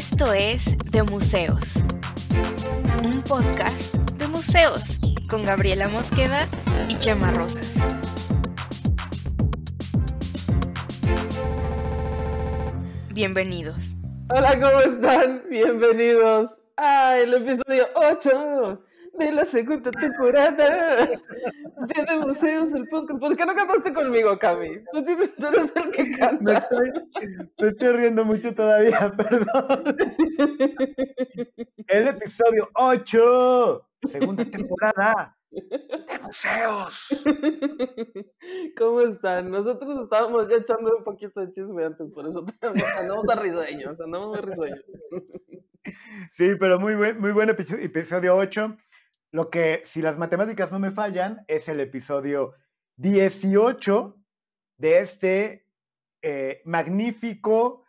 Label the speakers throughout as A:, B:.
A: Esto es De Museos, un podcast de museos con Gabriela Mosqueda y Chema
B: Rosas. Bienvenidos. Hola, ¿cómo están? Bienvenidos al episodio 8 de la segunda temporada de, de Museos el Podcast. ¿Por pues qué no cantaste conmigo, Cami? Tú, tú eres el que canta.
A: Me estoy, riendo mucho todavía, perdón. El episodio 8, segunda temporada
B: de Museos. ¿Cómo están? Nosotros estábamos ya echando un poquito de chisme antes, por eso andamos a risueños, andamos muy risueños.
A: Sí, pero muy buen, muy buen episodio 8 lo que, si las matemáticas no me fallan, es el episodio 18 de este eh, magnífico,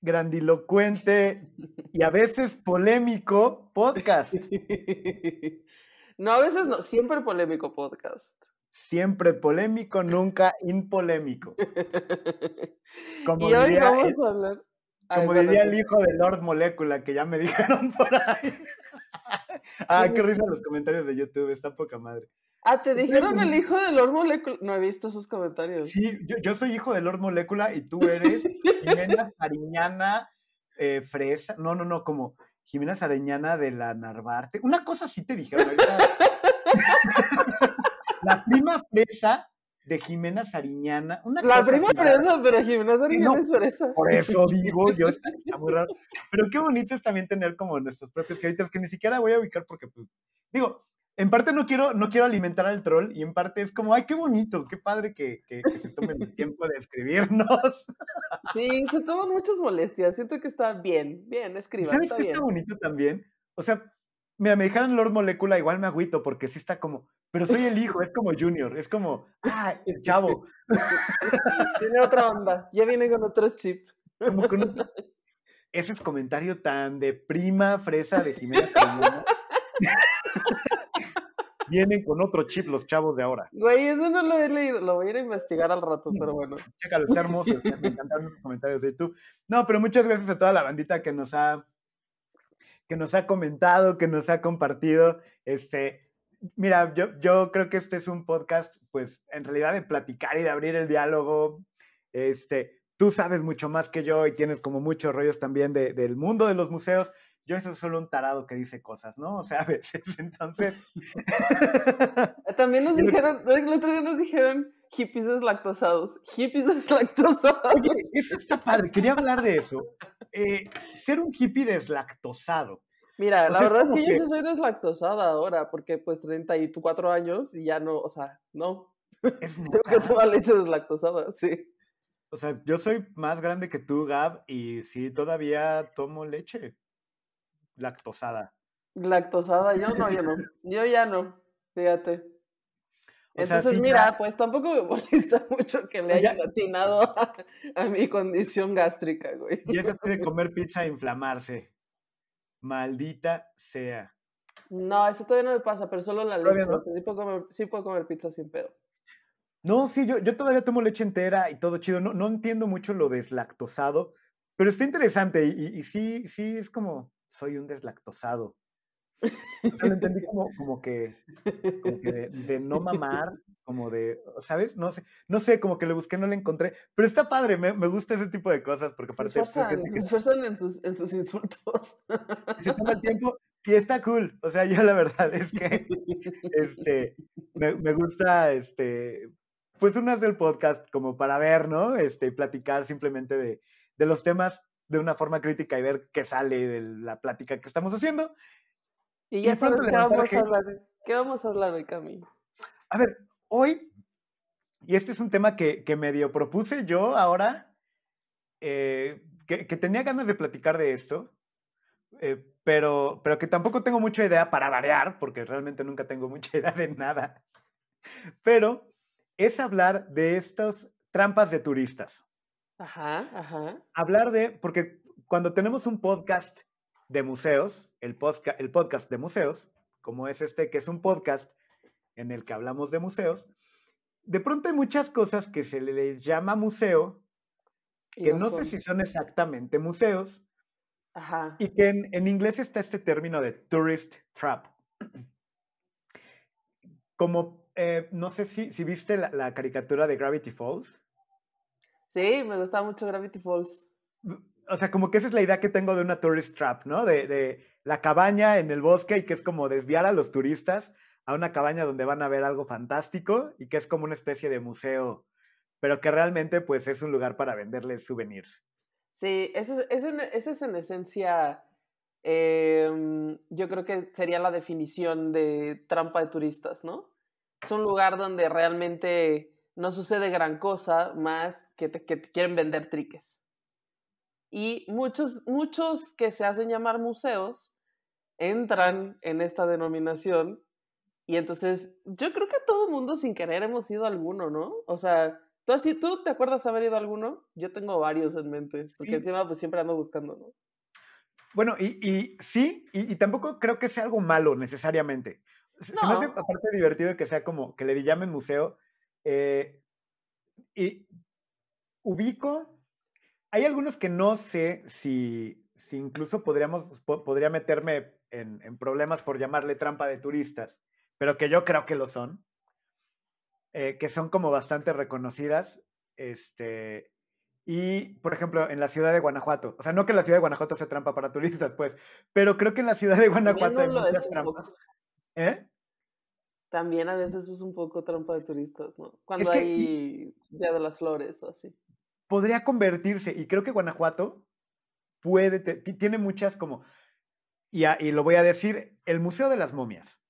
A: grandilocuente y a veces polémico
B: podcast. No, a veces no, siempre polémico podcast.
A: Siempre polémico, nunca impolémico. Como y hoy vamos
B: a hablar. Como diría el hijo
A: de Lord Molecula, que ya me dijeron por ahí ah, qué risa los comentarios de YouTube, está poca madre.
B: Ah, te dijeron el hijo de Lord Molecula. No he visto esos comentarios.
A: Sí, yo, soy hijo de Lord Molecula y tú eres Jimena Sariñana eh, Fresa. No, no, no, como Jimena Sariñana de la Narvarte. Una cosa sí te dijeron la prima fresa de Jimena Sariñana. la cosa prima fresa, pero Jimena Sariñana es fresa. Por eso digo, yo está, muy raro. Pero qué bonito es también tener como nuestros propios créditos que ni siquiera voy a ubicar porque, pues, digo, en parte no quiero, no quiero alimentar al troll y en parte es como,
B: ay, qué bonito, qué padre que, que, se tomen el tiempo de escribirnos. Sí, se toman muchas molestias. Siento que está bien, bien, escriban. está, bien. está
A: bonito también? O sea, mira, me dijeron Lord Molecula, igual me agüito porque sí está como pero soy el hijo, es como Junior, es como, ah, el chavo. Tiene otra onda, ya viene con otro chip. Ese es comentario tan de prima fresa de Jimena. Vienen con otro chip los chavos de ahora.
B: Güey, eso no lo he leído, lo voy a ir a investigar al rato, pero bueno. Chécalo, está hermoso, me encantan los comentarios
A: de YouTube. No, pero muchas gracias a toda la bandita que nos ha que nos ha comentado, que nos ha compartido. Este, mira, yo, creo que este es un podcast, pues, en realidad de platicar y de abrir el diálogo. Este, tú sabes mucho más que yo y tienes como muchos rollos también del mundo de los museos. Yo eso solo un tarado que dice cosas, ¿no? O sea, a veces, entonces.
B: También nos dijeron, el otro día nos dijeron hippies deslactosados. Hippies deslactosados. eso está padre,
A: quería hablar de eso.
B: Eh, ser un hippie deslactosado.
A: Mira, la verdad es que, yo soy
B: deslactosada ahora, porque pues 34 años y ya no, o sea, no.
A: Tengo que tomar leche deslactosada, sí. O sea, yo soy más grande que tú, Gab, y sí, todavía tomo leche lactosada.
B: Lactosada, yo no, yo no. Yo ya no, fíjate. Entonces, mira, pues tampoco me molesta mucho que le pues haya a, mi condición
A: gástrica, güey. Ya se puede comer pizza e inflamarse. Maldita sea.
B: No, eso todavía no me pasa, pero solo la leche. sí, puedo comer, sí, puedo comer, pizza sin pedo.
A: No, sí, yo, yo todavía tomo leche entera y todo chido. No, no entiendo mucho lo deslactosado, pero está interesante y, y, y sí, sí es como soy un deslactosado. O lo entendí como, que, de, no mamar, como de, ¿sabes? No sé, no sé, como que le busqué, no le encontré. Pero está padre, me, gusta ese tipo de cosas porque aparte... Pues, que. se esfuerzan en, sus, insultos. Se toma el tiempo y está cool. O sea, yo la verdad es que este, me, gusta, este, pues unas del podcast como para ver, ¿no? Este, platicar simplemente de, de los temas de una forma crítica y ver qué sale de la plática que estamos haciendo.
B: Y ya sabes qué vamos, a hablar, hablar hoy, Cami.
A: A ver, hoy, y este es un tema que, medio propuse yo ahora, eh, que, tenía ganas de platicar de esto, eh, pero, pero que tampoco tengo mucha idea para variar, porque realmente nunca tengo mucha idea de nada. Pero es hablar de estas trampas de turistas.
B: Ajá, ajá.
A: Hablar de, porque cuando tenemos un podcast de museos, el, el podcast de museos, como es este, que es un podcast en el que hablamos de museos, de pronto hay muchas cosas que se les llama museo, que no, sé si son exactamente museos, Ajá. y que en, inglés está este término de tourist trap. Como eh, no sé si, viste la, caricatura de Gravity Falls.
B: Sí, me gustaba mucho Gravity Falls
A: o sea, como que esa es la idea que tengo de una tourist trap, ¿no? De, la cabaña en el bosque y que es como desviar a los turistas a una cabaña donde van a ver algo fantástico y que es como una especie de museo, pero que realmente pues es un lugar para venderles souvenirs.
B: Sí, eso, es en esencia, em, yo creo que sería la definición de trampa de turistas, ¿no? Es un lugar donde realmente no sucede gran cosa más que que te quieren vender triques. Y muchos, muchos que se hacen llamar museos entran en esta denominación. Y entonces, yo creo que todo el mundo sin querer hemos ido a alguno, ¿no? O sea, ¿tú, así, ¿tú te acuerdas haber ido a alguno? Yo tengo varios en mente, porque encima pues siempre ando buscando, ¿no? Bueno,
A: y, y sí, y, tampoco creo que sea algo malo necesariamente. Se, me hace aparte divertido que sea como que le llamen museo. Eh, y ubico hay algunos que no sé si, si incluso podríamos, pues, podría meterme en, problemas por llamarle trampa de turistas, pero que yo creo que lo son, eh, que son como bastante reconocidas. Este, y, por ejemplo, en la ciudad de Guanajuato, o sea, no que la ciudad de Guanajuato sea trampa para turistas, pues, pero creo que en la ciudad de Guanajuato ¿Eh?
B: También a veces es un poco trampa de turistas, ¿no? Cuando hay ya Día de las Flores o así
A: podría convertirse, y creo que Guanajuato puede, tiene muchas como, y, lo voy a decir, el Museo de las Momias.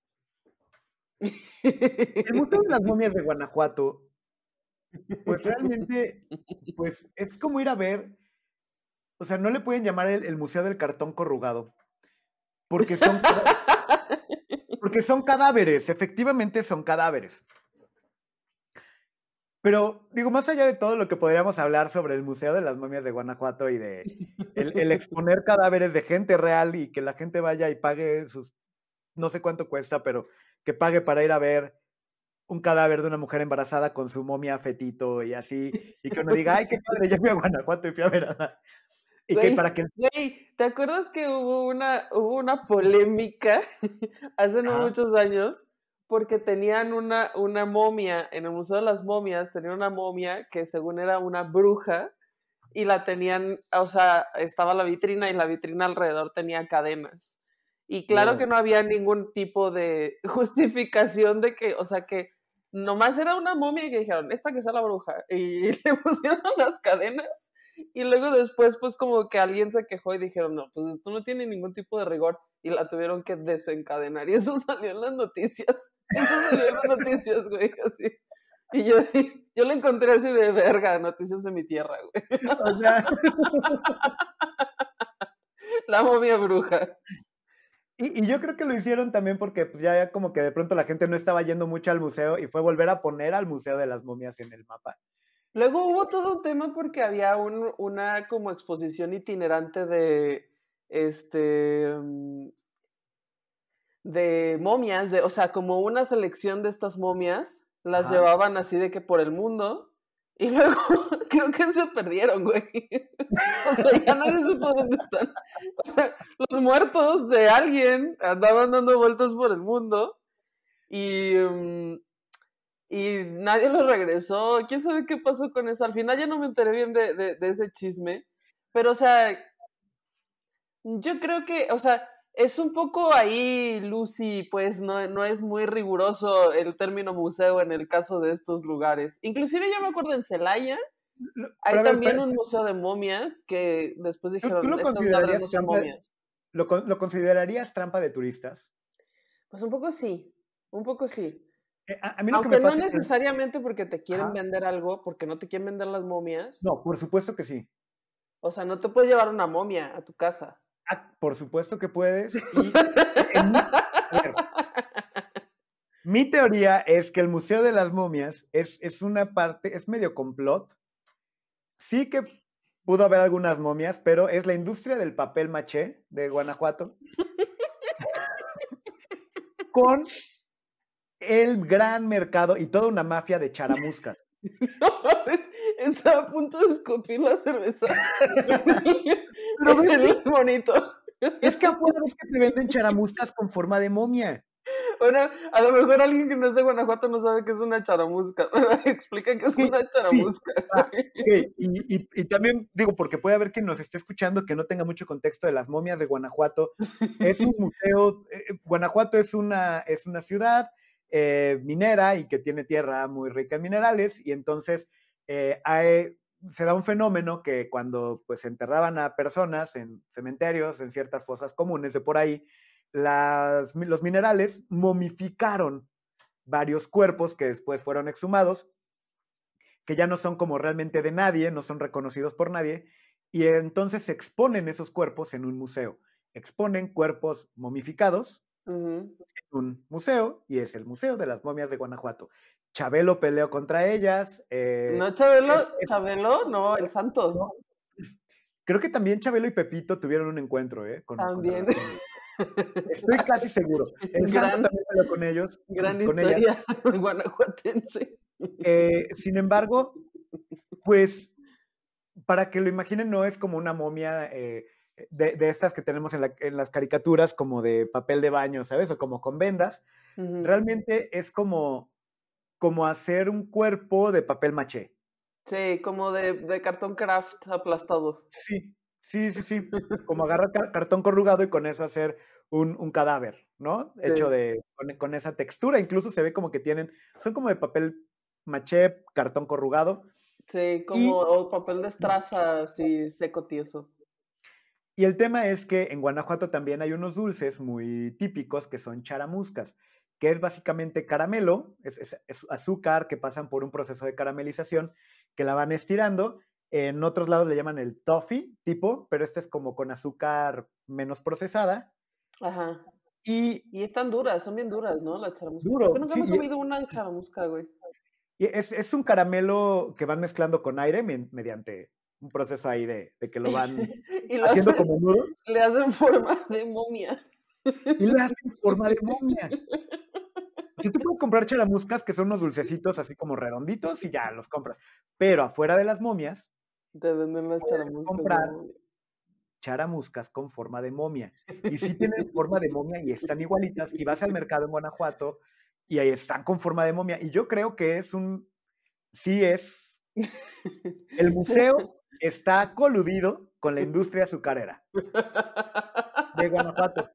A: El Museo de las Momias de Guanajuato, pues realmente, pues es como ir a ver, o sea, no le pueden llamar el, Museo del Cartón Corrugado, porque son, porque son cadáveres, efectivamente son cadáveres. Pero digo, más allá de todo lo que podríamos hablar sobre el Museo de las Momias de Guanajuato y de el, exponer cadáveres de gente real y que la gente vaya y pague sus, no sé cuánto cuesta, pero que pague para ir a ver un cadáver de una mujer embarazada con su momia fetito y así, y que uno diga, ay, qué padre, yo fui a Guanajuato y fui a ver a... que para
B: ¿te acuerdas que hubo una, hubo una polémica hace no muchos años porque tenían una, una momia, en el Museo de las Momias tenían una momia que según era una bruja y la tenían, o sea, estaba la vitrina y la vitrina alrededor tenía cadenas. Y claro mm. que no había ningún tipo de justificación de que, o sea, que nomás era una momia y que dijeron, esta que es la bruja. Y le pusieron las cadenas y luego después, pues como que alguien se quejó y dijeron, no, pues esto no tiene ningún tipo de rigor y la tuvieron que desencadenar. Y eso salió en las noticias. Eso salió en las noticias, güey, así. Y yo, yo encontré así de verga, noticias de mi tierra, güey. La momia bruja. Y, y, yo creo
A: que lo hicieron también porque pues, ya como que de pronto la gente no estaba yendo mucho al museo y fue volver a poner al
B: museo de las momias en el mapa. Luego hubo todo un tema porque había una como exposición itinerante de este mm, de momias, de, o sea, como una selección de estas momias, las llevaban así de que por el mundo y luego creo que se perdieron, güey. o sea, ya nadie supo dónde están. O sea, los muertos de alguien andaban dando vueltas por el mundo y mm, y nadie lo regresó. ¿Quién sabe qué pasó con eso? Al final ya no me enteré bien de, ese chisme. Pero, o sea, yo creo que, o sea, es un poco ahí, Lucy, pues no, no, es muy riguroso el término museo en el caso de estos lugares. Inclusive yo me acuerdo en Celaya, hay también un museo de momias que después dijeron, que lo momias.
A: ¿Lo considerarías trampa de turistas?
B: Pues un poco sí, un poco sí. Eh, Aunque no necesariamente porque te quieren vender algo, porque no te quieren vender las momias.
A: No, por supuesto que sí.
B: O sea, no te puedes llevar una momia a tu casa.
A: Ah, por supuesto que puedes. mi teoría es que el Museo de las Momias es, es una parte, es medio complot. Sí que pudo haber algunas momias, pero es la industria del papel maché de Guanajuato. con el gran mercado y toda una mafia de charamuscas. No,
B: es, estaba a punto de escupir la cerveza.
A: Pero ves
B: bonito. Es que afuera es que te venden charamuscas con forma de momia. Bueno, a lo mejor alguien que no es de Guanajuato no sabe qué es una charamusca. Explica qué es una charamusca. Ah,
A: y, también digo, porque puede haber quien nos esté escuchando que no tenga mucho contexto de las momias de Guanajuato. Es un museo, eh, eh, Guanajuato es una, es una ciudad, eh, minera y que tiene tierra muy rica en minerales y entonces eh, se da un fenómeno que cuando pues enterraban a personas en cementerios, en ciertas fosas comunes de por ahí, las, los minerales momificaron varios cuerpos que después fueron exhumados, que ya no son como realmente de nadie, no son reconocidos por nadie, y entonces se exponen esos cuerpos en un museo. Exponen cuerpos momificados un museo y es el Museo de las Momias de Guanajuato. Chabelo peleó contra ellas. Eh, no, Chabelo,
B: Chabelo, no, el santo. ¿no?
A: Creo que también Chabelo y Pepito tuvieron un encuentro, ¿eh? también. Estoy casi seguro. El santo también peleó con ellos. Gran historia
B: guanajuatense.
A: Eh, sin embargo, pues, para que lo imaginen, no es como una momia. Eh, de, de, estas que tenemos en, las caricaturas como de papel de baño, ¿sabes? O como con vendas. Realmente es como, como hacer un cuerpo de papel maché.
B: Sí, como de, cartón craft aplastado. Sí,
A: sí, sí, sí. como agarrar cartón corrugado y con eso hacer un, cadáver, ¿no? Hecho de, con, esa textura. Incluso se ve como que tienen, son como de papel maché, cartón corrugado.
B: Sí, como o papel de estraza, así seco tieso.
A: Y el tema es que en Guanajuato también hay unos dulces muy típicos que son charamuscas, que es básicamente caramelo, es, azúcar que pasan por un proceso de caramelización, que la van estirando. En otros lados le llaman el toffee tipo, pero este es como con azúcar menos procesada.
B: Ajá. Y, y están duras, son bien duras, ¿no? La charamusca. Duro, nunca hemos comido una charamusca, güey.
A: es, un caramelo que van mezclando con aire mediante un proceso ahí de, que lo van haciendo como nudos.
B: Le hacen forma de momia. Y le hacen
A: forma de momia. Si tú puedes comprar charamuscas, que son unos dulcecitos así como redonditos, y ya los compras. Pero afuera de las momias, te venden las charamuscas. Comprar charamuscas con forma de momia. Y sí tienen forma de momia y están igualitas. Y vas al mercado en Guanajuato y ahí están con forma de momia. Y yo creo que es un. Sí es. El museo está coludido con la industria azucarera de
B: Guanajuato.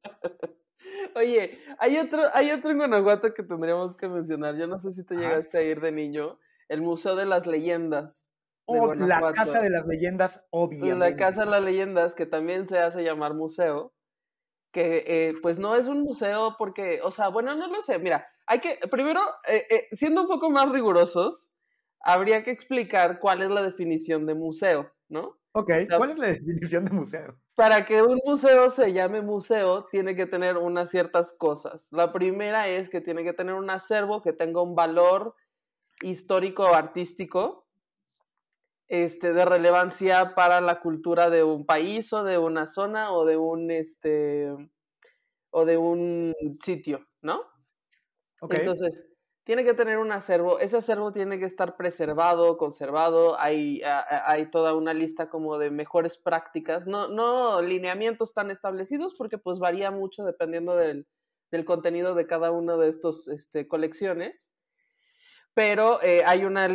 B: Oye, hay otro, hay otro en Guanajuato que tendríamos que mencionar. Yo no sé si te llegaste a ir de niño. El Museo de las Leyendas. O oh, la Casa de las
A: Leyendas, obviamente. La
B: Casa de las Leyendas, que también se hace llamar museo, que eh, pues no es un museo porque, o sea, bueno, no lo sé, mira, hay que, primero, eh, eh, siendo un poco más rigurosos, habría que explicar cuál es la definición de museo, ¿no?
A: Ok, ¿cuál es la definición de museo?
B: Para que un museo se llame museo, tiene que tener unas ciertas cosas. La primera es que tiene que tener un acervo que tenga un valor histórico o artístico este, de relevancia para la cultura de un país o de una zona o de un, este, o de un sitio, ¿no? Okay. Entonces, tiene que tener un acervo, ese acervo tiene que estar preservado, conservado, hay, hay toda una lista como de mejores prácticas, no, no lineamientos tan establecidos porque pues varía mucho dependiendo del, contenido de cada una de estas este, colecciones, pero eh, hay una,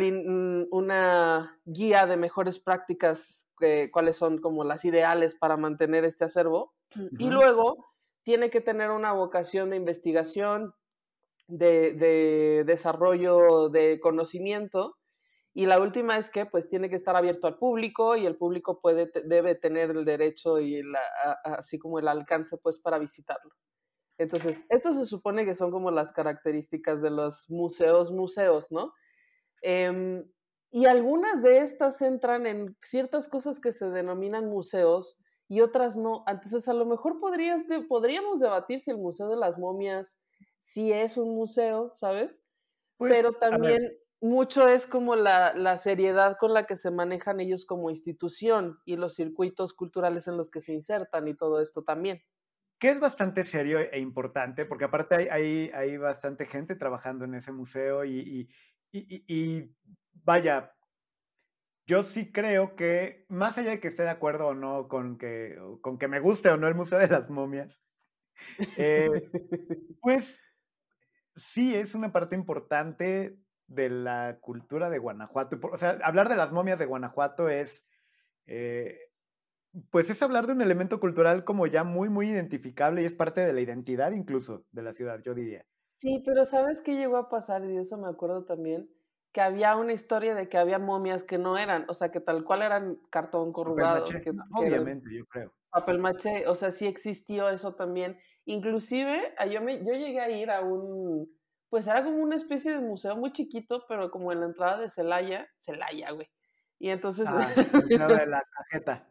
B: una guía de mejores prácticas, cuáles son como las ideales para mantener este acervo, y luego tiene que tener una vocación de investigación, de, desarrollo de conocimiento. Y la última es que pues tiene que estar abierto al público y el público puede, debe tener el derecho y así como el alcance pues para visitarlo. Entonces, esto se supone que son como las características de los museos, museos, ¿no? Em, y algunas de estas entran en ciertas cosas que se denominan museos y otras no. Entonces, a lo mejor podrías podríamos debatir si el Museo de las Momias sí es un museo, ¿sabes? Pues, Pero también mucho es como la, la, seriedad con la que se manejan ellos como institución y los circuitos culturales en los que se insertan y todo esto también. Que es bastante serio e importante,
A: porque aparte hay, hay, hay bastante gente trabajando en ese museo y, y, y, vaya, yo sí creo que, más allá de que esté de acuerdo o no con que, con que me guste o no el Museo de las Momias, eh, pues sí es una parte importante de la cultura de Guanajuato. O sea, hablar de las momias de Guanajuato es, eh, pues es hablar de un elemento cultural como ya muy, muy identificable y es parte de la identidad incluso de la ciudad, yo diría.
B: Sí, pero ¿sabes qué llegó a pasar? Y de eso me acuerdo también, que había una historia de que había momias que no eran, o sea, que tal cual eran cartón corrugado. obviamente, yo creo. Papel maché, o sea, sí existió eso también. Inclusive, ah, yo, me, yo llegué a ir a un, pues era como una especie de museo muy chiquito, pero como en la entrada de Celaya, Celaya, güey. Y entonces... Ah, la cajeta.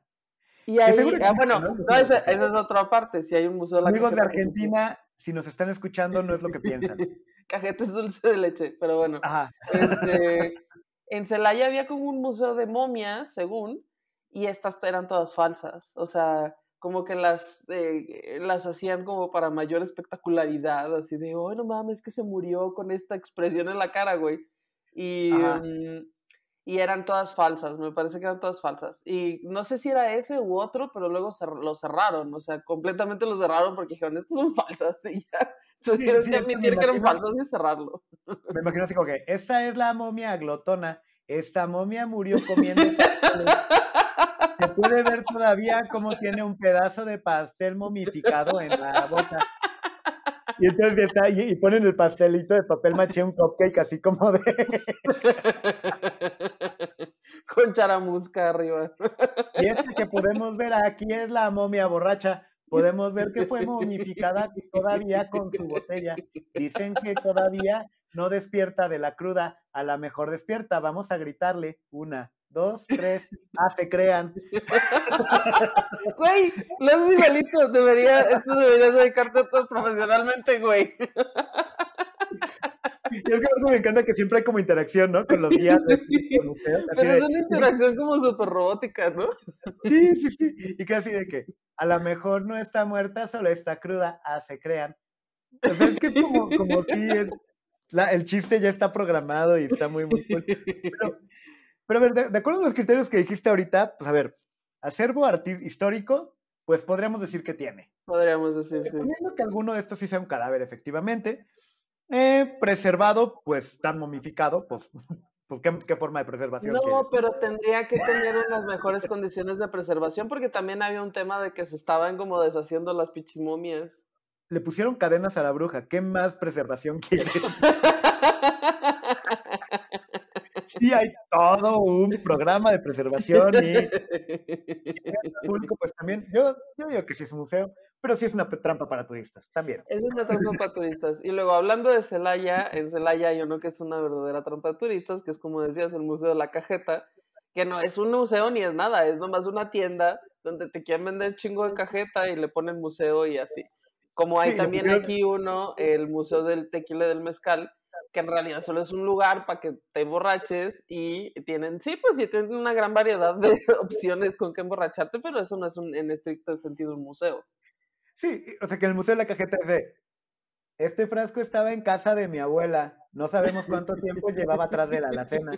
B: Y ahí, ah, bueno, pues, pues, esa, es otra parte, si hay un museo de la Amigos de pues,
A: Argentina, si nos están escuchando, no es lo que piensan.
B: cajeta dulces dulce de leche, pero bueno. Ajá. Este, en Celaya había como un museo de momias, según, y estas eran todas falsas, o sea como que las, eh, las hacían como para mayor espectacularidad, así de, oh, no mames, que se murió con esta expresión en la cara, güey. Y, em, y eran todas falsas, me parece que eran todas falsas. Y no sé si era ese u otro, pero luego lo cerraron, o sea, completamente lo cerraron porque dijeron, estas son falsas, y ya tuvieron sí, que admitir que eran falsas y cerrarlo.
A: Me imagino así como que, esta es la momia glotona, esta momia murió comiendo... se puede ver todavía cómo tiene un pedazo de pastel momificado en la boca. Y entonces está, y, ponen el pastelito de papel maché, un cupcake así como de.
B: Con charamusca arriba. Y este que podemos
A: ver aquí es la momia borracha. Podemos ver que fue momificada todavía con su botella. Dicen que todavía no despierta de la cruda, a la mejor despierta. Vamos a gritarle una, dos, tres, ah, se crean.
B: Güey, los haces igualitos, debería, esto deberías dedicarte a todo profesionalmente, güey.
A: Y es que a mí me encanta que siempre hay como interacción, ¿no? Con los días
B: con Pero es una interacción como súper robótica, ¿no? Sí, sí, sí.
A: Y casi de que a lo mejor no está muerta, solo está cruda. Ah, se crean. O sea, es que como, como si es, la, el chiste ya está programado y está muy, muy pero a ver, de, acuerdo a los criterios que dijiste ahorita, pues a ver, acervo histórico, pues podríamos decir que tiene. Podríamos decir, eh, Suponiendo sí. que alguno de estos sí sea un cadáver, efectivamente. Eh, preservado, pues tan momificado, pues, pues ¿qué, forma de preservación? No,
B: pero tendría que tener unas mejores condiciones de preservación porque también había un tema de que se estaban como deshaciendo las pichismomias.
A: Le pusieron cadenas a la bruja, ¿qué más preservación quieres? y hay todo un programa de preservación y, público, pues también, yo, yo digo que sí es un museo, pero sí es una trampa para turistas también.
B: Es una trampa para turistas. Y luego, hablando de Celaya, en Celaya hay uno que es una verdadera trampa de turistas, que es como decías, el Museo de la Cajeta, que no es un museo ni es nada, es nomás una tienda donde te quieren vender chingo de cajeta y le ponen museo y así. Como hay también aquí uno, el Museo del Tequila del Mezcal, que en realidad solo es un lugar para que te emborraches y tienen, sí, pues sí, tienen una gran variedad de opciones con que emborracharte, pero eso no es un, en estricto sentido un museo.
A: Sí, o sea que en el Museo de la Cajeta es de, este frasco estaba en casa de mi abuela, no sabemos cuánto tiempo llevaba atrás de la alacena.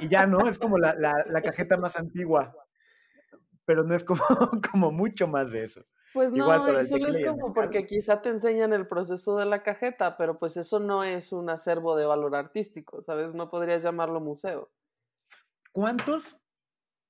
A: Y ya no, es como la, la, la cajeta más antigua, pero no es como, como mucho más de eso. Pues no, eso solo es como porque
B: quizá te enseñan el proceso de la cajeta, pero pues eso no es un acervo de valor artístico, ¿sabes? No podrías llamarlo museo.
A: ¿Cuántos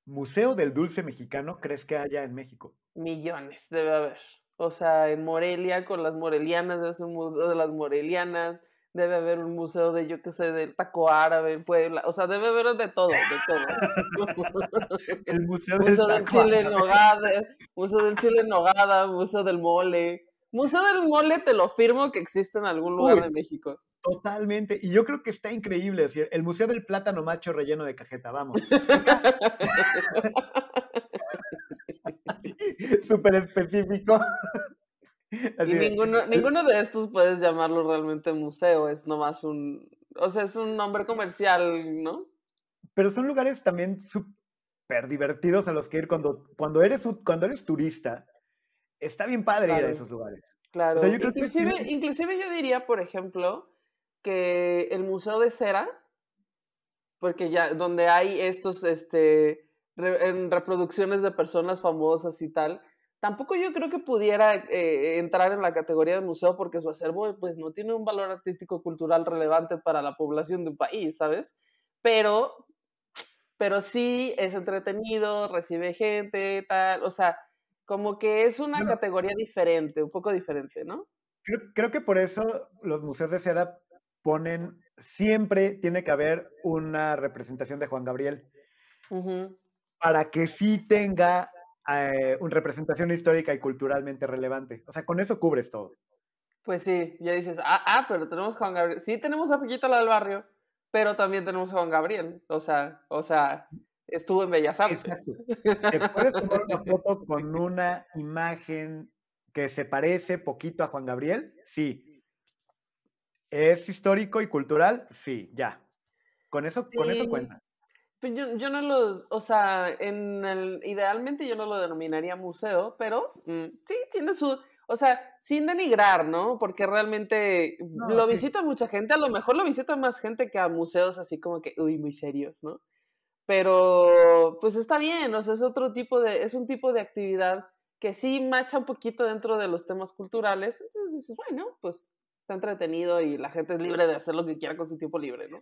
A: museos del dulce mexicano crees que haya en México?
B: Millones, debe haber. O sea, en Morelia, con las morelianas, ser un museo de las morelianas debe haber un museo de, yo qué sé, del taco árabe en Puebla, o sea, debe haber de todo, de todo. El museo, del, museo del chile en nogada, museo del chile en nogada, museo del mole. Museo del mole te lo firmo que existe en algún lugar de
A: México. Totalmente, y yo creo que está increíble, decir, el museo del plátano macho relleno de cajeta, vamos. Súper específico.
B: y ninguno, ninguno de estos puedes llamarlo realmente museo, es nomás un, o sea, es un nombre comercial, ¿no?
A: Pero son lugares también súper divertidos a los que ir cuando, cuando, eres, cuando eres turista. Está bien padre ir a esos lugares. Claro, inclusive,
B: yo diría, por ejemplo, que el Museo de Cera, porque ya donde hay estos, este, reproducciones de personas famosas y tal, tampoco yo creo que pudiera eh, entrar en la categoría de museo porque su acervo pues no tiene un valor artístico cultural relevante para la población de un país, ¿sabes? Pero pero sí es entretenido, recibe gente, tal, o sea, como que es una categoría diferente, un poco diferente, ¿no?
A: Creo, que por eso los museos de Sera ponen, siempre tiene que haber una representación de Juan Gabriel, para que sí tenga eh, una representación histórica y culturalmente relevante. O sea, con eso cubres todo.
B: Pues sí, ya dices, ah, ah pero tenemos Juan Gabriel. Sí, tenemos a Piquita la del barrio, pero también tenemos a Juan Gabriel. O sea, o sea, estuvo en Bellas Artes. Te puedes
A: tomar una foto con una imagen que se parece poquito a Juan Gabriel, sí. ¿Es histórico y cultural? Sí, ya. Con eso, con eso cuenta.
B: Pues, yo, yo, no lo, o sea, en el, idealmente yo no lo denominaría museo, pero mm, sí, tiene su, o sea, sin denigrar, ¿no? Porque realmente lo visita mucha gente, a lo mejor lo visita más gente que a museos así como que, uy, muy serios, ¿no? Pero, pues está bien, o sea, es otro tipo de, es un tipo de actividad que sí macha un poquito dentro de los temas culturales, entonces dices, bueno, pues está entretenido y la gente es libre de hacer lo que quiera con su tiempo libre, ¿no?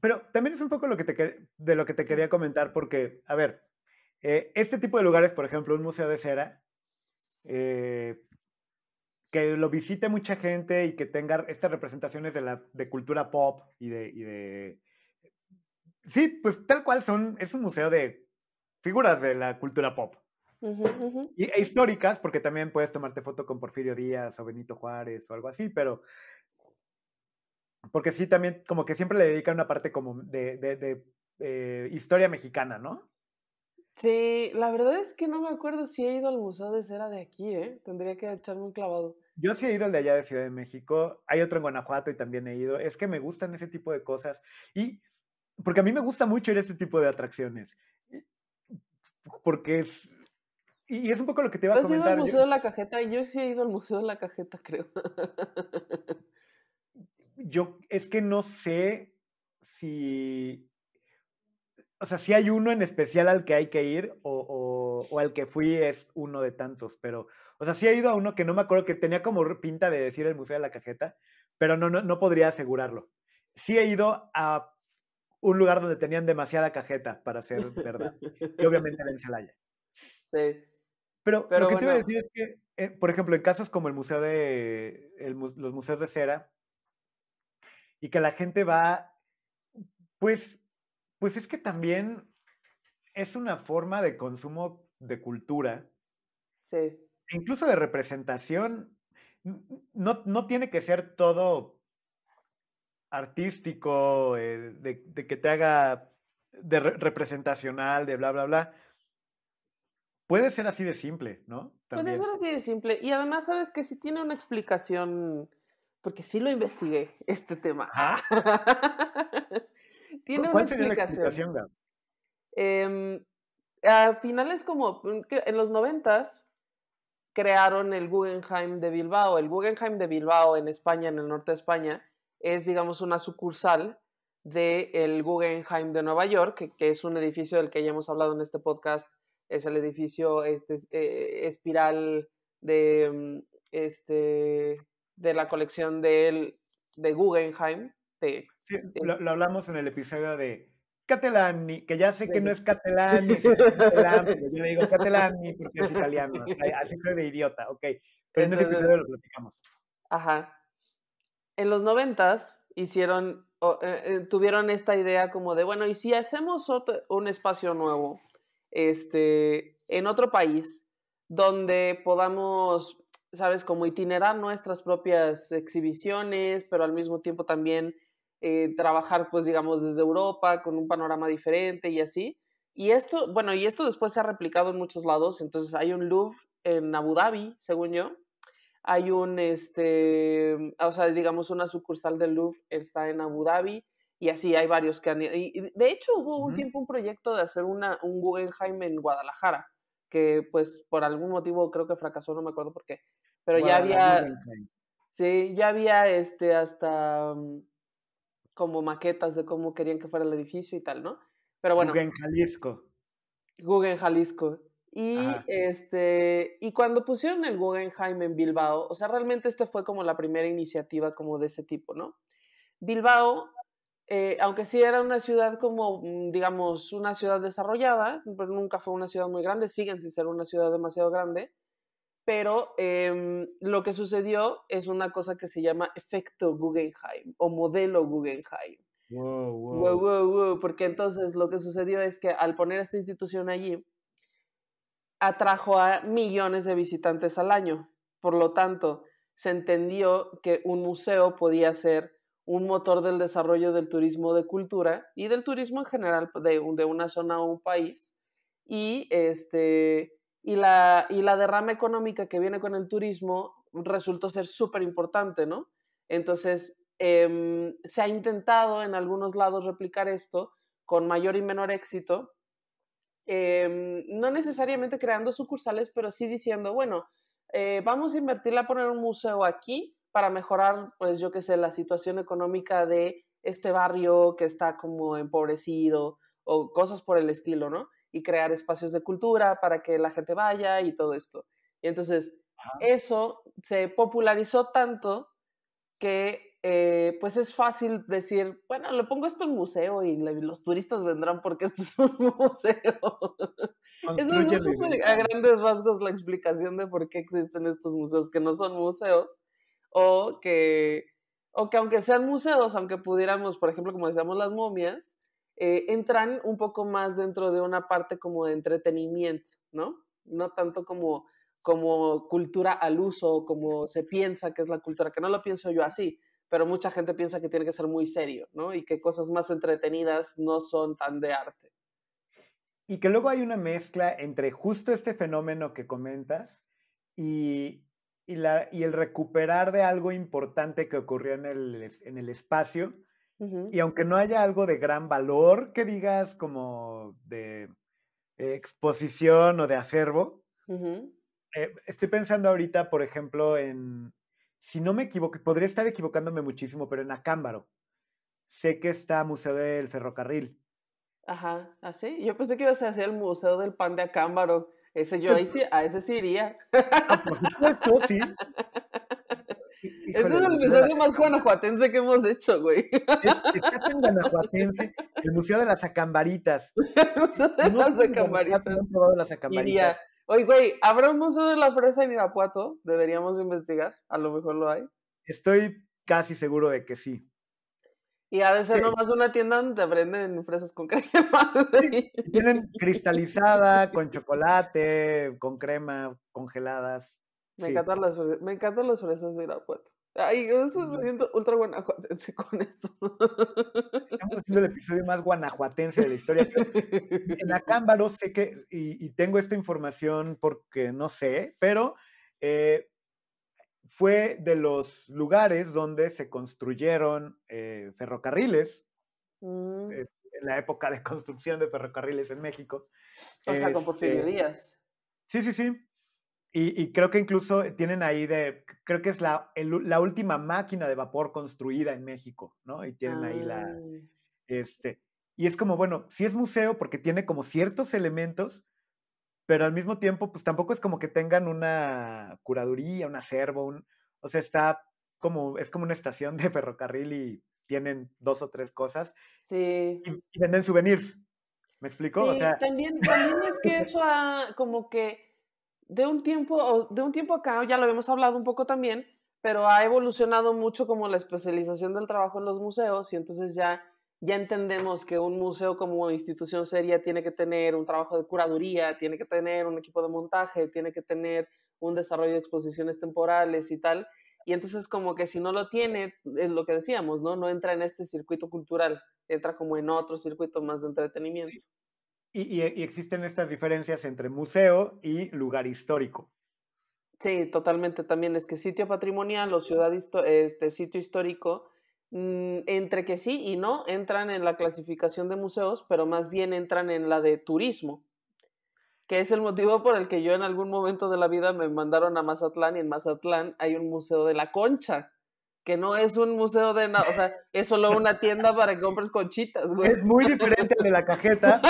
A: pero también es un poco lo que te, de lo que te quería comentar, porque, a ver, eh, este tipo de lugares, por ejemplo, un museo de cera, eh, que lo visite mucha gente y que tenga estas representaciones de, la, de cultura pop y de, y de... Sí, pues tal cual son, es un museo de figuras de la cultura pop. e históricas, porque también puedes tomarte foto con Porfirio Díaz o Benito Juárez o algo así, pero porque sí, también como que siempre le dedican una parte como de, eh, historia mexicana, ¿no?
B: Sí, la verdad es que no me acuerdo si he ido al Museo de Cera de aquí, ¿eh? Tendría que echarme un clavado.
A: Yo sí he ido al de allá de Ciudad de México, hay otro en Guanajuato y también he ido. Es que me gustan ese tipo de cosas. Y porque a mí me gusta mucho ir a este tipo de atracciones. Porque es...
B: Y es un poco lo que te iba a comentar. Yo he ido al Museo de la Cajeta, yo sí he ido al Museo de la Cajeta, creo
A: yo es que no sé si, o sea, si hay uno en especial al que hay que ir o, al que fui es uno de tantos, pero, o sea, sí he ido a uno que no me acuerdo, que tenía como pinta de decir el Museo de la Cajeta, pero no, no, podría asegurarlo. Sí he ido a un lugar donde tenían demasiada cajeta, para ser verdad, y obviamente en Celaya. Sí. Pero, lo que te iba a decir es que, eh, por ejemplo, en casos como el museo de los museos de cera, y que la gente va, pues, pues es que también es una forma de consumo de cultura. Sí. Incluso de representación. No, tiene que ser todo artístico, eh, de, que te haga de representacional, de bla, bla, bla. Puede ser así de simple, ¿no? Puede ser
B: así de simple. Y además, sabes que si tiene una explicación porque sí lo investigué, este tema. Tiene una explicación. a como en los noventas crearon el Guggenheim de Bilbao. El Guggenheim de Bilbao en España, en el norte de España, es digamos una sucursal del el Guggenheim de Nueva York, que, es un edificio del que ya hemos hablado en este podcast, es el edificio este, eh, espiral de mm, este, de la colección de, él, de Guggenheim. sí,
A: lo, hablamos en el episodio de Catelani, que ya sé que no es Catelani, pero yo le digo Catelani porque es italiano, así soy de idiota, ok. Pero en ese episodio lo platicamos.
B: Ajá. En los noventas hicieron, eh, eh, tuvieron esta idea como de, bueno, ¿y si hacemos otro, un espacio nuevo este, en otro país donde podamos sabes, como itinerar nuestras propias exhibiciones, pero al mismo tiempo también eh, trabajar, pues digamos, desde Europa con un panorama diferente y así. Y esto, bueno, y esto después se ha replicado en muchos lados, entonces hay un Louvre en Abu Dhabi, según yo, hay un, este, o sea, digamos, una sucursal del Louvre está en Abu Dhabi, y así hay varios que han y de hecho hubo un tiempo un proyecto de hacer una, un Guggenheim en Guadalajara, que pues por algún motivo creo que fracasó, no me acuerdo por qué, pero ya había. Sí, ya había este hasta mm, como maquetas de cómo querían que fuera el edificio y tal, ¿no? Pero bueno. Google en
A: Jalisco.
B: Google en Jalisco. Y este, y cuando pusieron el Guggenheim en Bilbao, o sea, realmente esta fue como la primera iniciativa como de ese tipo, ¿no? Bilbao, eh, aunque sí era una ciudad como, mm, digamos, una ciudad desarrollada, pero nunca fue una ciudad muy grande, siguen sin ser una ciudad demasiado grande, pero em, lo que sucedió es una cosa que se llama efecto Guggenheim o modelo Guggenheim. Wow, wow. Wow, porque entonces lo que sucedió es que al poner esta institución allí, atrajo a millones de visitantes al año. Por lo tanto, se entendió que un museo podía ser un motor del desarrollo del turismo de cultura y del turismo en general de, de una zona o un país. Y este, y la, y la derrama económica que viene con el turismo resultó ser súper importante, ¿no? Entonces, em, se ha intentado en algunos lados replicar esto con mayor y menor éxito, em, no necesariamente creando sucursales, pero sí diciendo, bueno, eh, vamos a invertirla a poner un museo aquí para mejorar, pues yo qué sé, la situación económica de este barrio que está como empobrecido o cosas por el estilo, ¿no? y crear espacios de cultura para que la gente vaya y todo esto. Y entonces, eso se popularizó tanto que eh, pues es fácil decir, bueno, le pongo esto en museo y los turistas vendrán porque esto es un museo. Eso es a grandes rasgos la explicación de por qué existen estos museos que no son museos o que, o que aunque sean museos, aunque pudiéramos, por ejemplo, como decíamos las momias, eh, entran un poco más dentro de una parte como de entretenimiento, ¿no? No tanto como, cultura al uso, como se piensa que es la cultura, que no lo pienso yo así, pero mucha gente piensa que tiene que ser muy serio, ¿no? Y que cosas más entretenidas no son tan de arte.
A: Y que luego hay una mezcla entre justo este fenómeno que comentas y, el recuperar de algo importante que ocurrió en el, en el espacio, y aunque no haya algo de gran valor que digas como de exposición o de acervo, eh, estoy pensando ahorita, por ejemplo, en, si no me equivoco, podría estar equivocándome muchísimo, pero en Acámbaro. Sé que está Museo del Ferrocarril.
B: Ajá, así. ¿ah, yo pensé que ibas a hacer el Museo del Pan de Acámbaro. Ese yo pues ahí sí, a ese sí iría. Ah, por supuesto, sí. este es el episodio más guanajuatense que hemos hecho, güey. está tan guanajuatense. El Museo de las
A: Acambaritas.
B: el Museo de las Acambaritas. Oye, güey, ¿habrá un Museo de la Fresa en Irapuato? Deberíamos investigar. A lo mejor lo hay. Estoy
A: casi seguro de que sí.
B: Y a veces no nomás una tienda donde te venden fresas con crema.
A: Tienen cristalizada, con chocolate, con crema,
B: congeladas. Me, encantan las, me las fresas de Irapuato. Ay, eso
A: me siento ultra guanajuatense con esto. Estamos haciendo el episodio más guanajuatense de la historia. en Acámbaro sé que, y, tengo esta información porque no sé, pero eh, fue de los lugares donde se construyeron eh, ferrocarriles. Mm. Eh, en la época de construcción de ferrocarriles en México. O sea, con este, Porfirio Díaz. Sí, sí, sí. Y, creo que incluso tienen ahí de, creo que es la, la última máquina de vapor construida en México, ¿no? Y tienen ahí la, ah. este, y es como, bueno, sí es museo porque tiene como ciertos elementos, pero al mismo tiempo, pues tampoco es como que tengan una curaduría, un acervo, un, o sea, está como, es como una estación de ferrocarril y tienen dos o tres cosas. Sí. Y, venden souvenirs, ¿me explico? Sí, sea...
B: también, también es que eso ha, como que de un tiempo, de un tiempo acá, ya lo habíamos hablado un poco también, pero ha evolucionado mucho como la especialización del trabajo en los museos y entonces ya, ya entendemos que un museo como institución seria tiene que tener un trabajo de curaduría, tiene que tener un equipo de montaje, tiene que tener un desarrollo de exposiciones temporales y tal. Y entonces como que si no lo tiene, es lo que decíamos, ¿no? No entra en este circuito cultural, entra como en otro circuito más de entretenimiento.
A: Y, existen estas diferencias entre museo y lugar histórico.
B: Sí, totalmente. También es que sitio patrimonial o ciudad este, sitio histórico, mm, entre que sí y no, entran en la clasificación de museos, pero más bien entran en la de turismo, que es el motivo por el que yo en algún momento de la vida me mandaron a Mazatlán y en Mazatlán hay un museo de la concha que no es un museo de nada, o sea, es solo una tienda para que compres conchitas, güey. Es muy diferente de
A: la cajeta.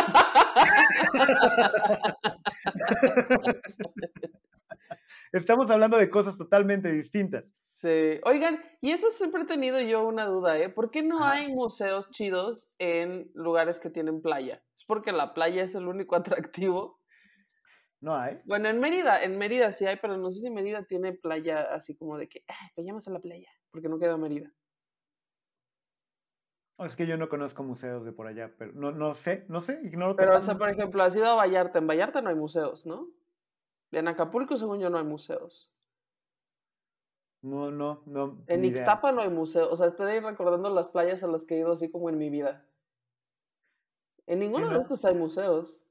A: Estamos hablando de cosas totalmente distintas. Sí,
B: oigan, y eso siempre he tenido yo una duda, ¿eh? ¿Por qué no hay museos chidos en lugares que tienen playa? ¿Es porque la playa es el único atractivo? No hay. Bueno, en Mérida, en Mérida sí hay, pero no sé si Mérida tiene playa así como de que, eh, vayamos a la playa, porque no queda Mérida.
A: Es que yo no conozco museos de por allá, pero no, no sé, no sé, ignoro. Pero, o sea, por
B: ejemplo, has ido a Vallarta. En Vallarta no hay museos, ¿no? En Acapulco, según yo, no hay museos.
A: No, no, no. En Ixtapa
B: no hay museos. O sea, estoy recordando las playas a las que he ido así como en mi vida. En ninguno de estos hay museos.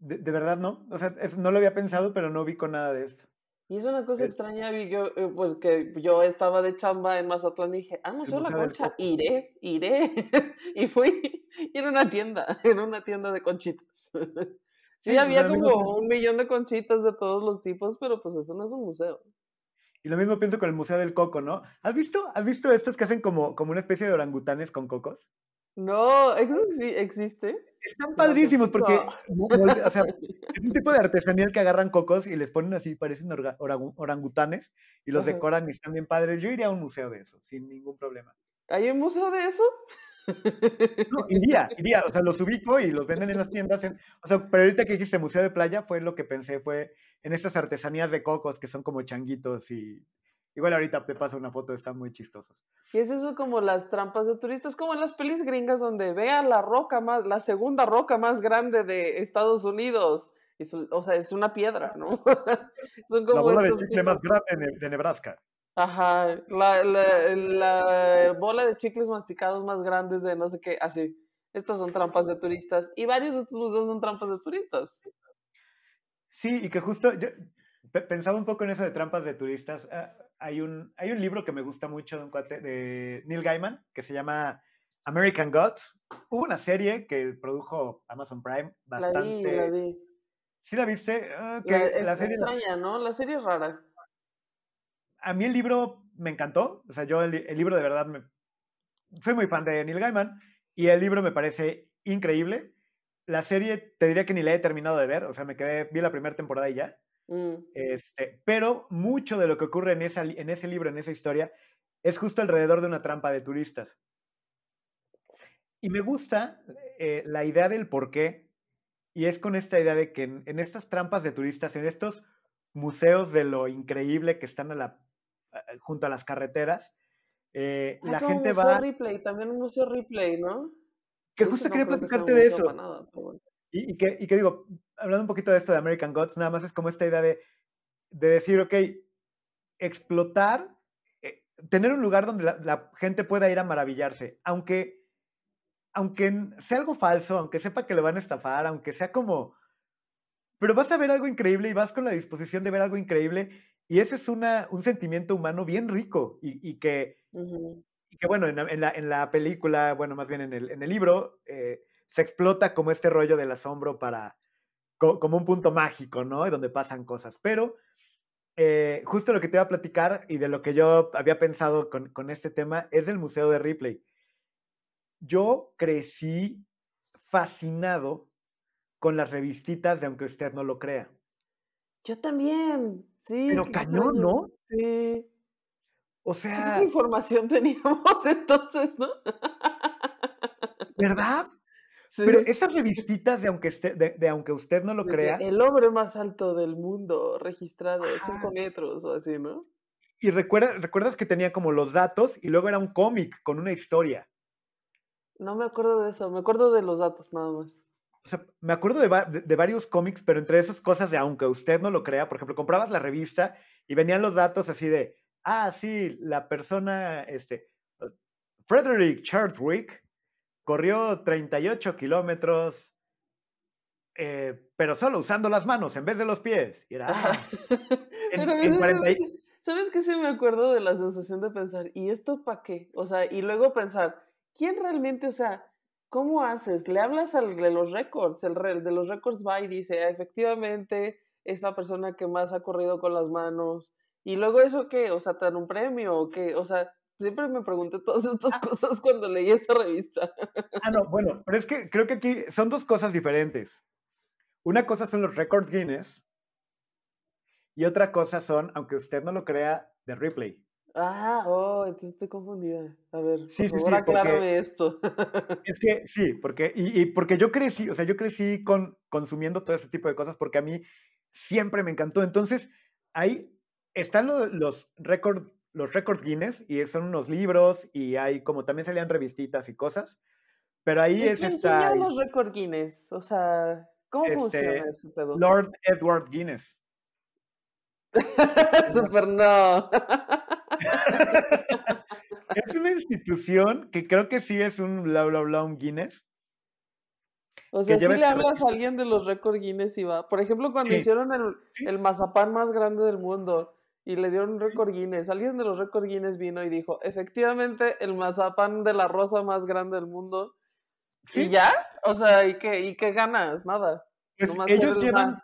A: De, verdad no. O sea, no lo había pensado, pero no vi con nada de esto.
B: Y es una cosa extraña, vi yo, eh, pues que yo estaba de chamba en Mazatlán y dije, ah, Museo La Concha, iré, iré. y fui, y era una tienda, era una tienda de conchitas.
A: sí, había como un
B: millón de conchitas de todos los tipos, pero pues eso no es un museo.
A: Y lo mismo pienso con el Museo del Coco, ¿no? ¿Has visto, has visto estos que hacen como, como una especie de orangutanes con cocos?
B: No, sí existe. Están padrísimos porque o sea,
A: es un tipo de artesanía que agarran cocos y les ponen así, parecen orangutanes y los decoran y están bien padres. Yo iría a un museo de eso, sin ningún problema. ¿Hay un museo de eso? No, iría, iría, o sea, los ubico y los venden en las tiendas. o sea, pero ahorita que dijiste museo de playa fue lo que pensé, fue en estas artesanías de cocos que son como changuitos y Igual ahorita te paso una foto, están muy chistosos.
B: Y es eso como las trampas de turistas, como en las pelis gringas donde vea la roca más, la segunda roca más grande de Estados Unidos. o sea, es una piedra, ¿no? son como la bola de chicle más
A: grande de, Nebraska.
B: Ajá, la, bola de chicles masticados más grandes de no sé qué, así. Estas son trampas de turistas y varios de estos museos son trampas de turistas.
A: Sí, y que justo yo pensaba un poco en eso de trampas de turistas. Ah, hay un, hay un libro que me gusta mucho de un cuate de Neil Gaiman que se llama American Gods. Hubo una serie que produjo Amazon Prime bastante. La vi, la vi. ¿Sí la viste?
B: Ah, la, es serie extraña, ¿no? La serie es rara.
A: A mí el libro me encantó. O sea, yo el, libro de verdad me... Soy muy fan de Neil Gaiman y el libro me parece increíble. La serie te diría que ni la he terminado de ver. O sea, me quedé, vi la primera temporada y ya. Mm. Este, pero mucho de lo que ocurre en, en ese libro, en esa historia, es justo alrededor de una trampa de turistas. Y me gusta eh, la idea del por qué, y es con esta idea de que en, estas trampas de turistas, en estos museos de lo increíble que están a la, junto a las carreteras, eh, ah, la gente un museo
B: va... también un museo replay ¿no? Que justo quería platicarte de eso.
A: y, que, y que digo, hablando un poquito de esto de American Gods, nada más es como esta idea de, de decir, ok, explotar, eh, tener un lugar donde la, gente pueda ir a maravillarse, aunque, aunque sea algo falso, aunque sepa que le van a estafar, aunque sea como... Pero vas a ver algo increíble y vas con la disposición de ver algo increíble y ese es una, un sentimiento humano bien rico y, y que, que, bueno, en, la, en, la, película, bueno, más bien en el, en el libro, eh, se explota como este rollo del asombro para, como un punto mágico, ¿no? Y Donde pasan cosas. Pero eh, justo lo que te iba a platicar y de lo que yo había pensado con, este tema es del Museo de Ripley. Yo crecí fascinado con las revistitas de aunque usted no lo crea.
B: Yo también, sí. Pero cañón, ¿no? Sí. O sea. ¿Qué información teníamos entonces, no?
A: ¿Verdad? Pero esas revistitas de aunque, esté, de, aunque usted no lo crea. El
B: hombre más alto del mundo registrado, 5 metros o así, ¿no?
A: Y recuerda, recuerdas que tenía como los datos y luego era un cómic con una historia.
B: No me acuerdo de eso, me acuerdo de los datos nada más. O sea, me acuerdo
A: de, de varios cómics, pero entre esas cosas de aunque usted no lo crea, por ejemplo, comprabas la revista y venían los datos así de, ah, sí, la persona, este, Frederick Chardwick corrió 38 kilómetros, eh, pero solo usando las manos en vez de los pies. Y era, ah".
B: ¿Sabes, qué? Sí me acuerdo de la sensación de pensar, ¿y esto para qué? O sea, y luego pensar, ¿quién realmente, o sea, cómo haces? Le hablas al de los récords, el, de los récords va y dice, ah, efectivamente, es la persona que más ha corrido con las manos. Y luego eso qué, o sea, te dan un premio o qué, o sea, siempre me pregunté todas estas ah. cosas cuando leí esa revista.
A: Ah, no, bueno, pero es que creo que aquí son dos cosas diferentes. Una cosa son los récords Guinness y otra cosa son, aunque usted no lo crea, de replay.
B: Ah, oh, entonces estoy confundida. A ver, sí, aclárame
A: esto. Es que sí, porque, y, porque yo crecí, o sea, yo crecí con, consumiendo todo ese tipo de cosas porque a mí siempre me encantó. Entonces, ahí están los, los Guinness, los Record Guinness y son unos libros y hay como también salían revistitas y cosas. Pero ahí es esta. los
B: Record Guinness? O sea, ¿cómo este, funciona ese pedo? Lord
A: Edward Guinness. Super no. es una institución que creo que sí es un bla bla bla un Guinness.
B: O sea, si le hablas a alguien de los Record Guinness y va. Por ejemplo, cuando hicieron el, el mazapán más grande del mundo, y le dieron un récord Guinness. Alguien de los récord Guinness vino y dijo, efectivamente, el mazapán de la rosa más grande del mundo. ¿Sí? ¿Y ya? O sea, ¿y qué, y qué ganas? Nada. Pues ellos, llevan,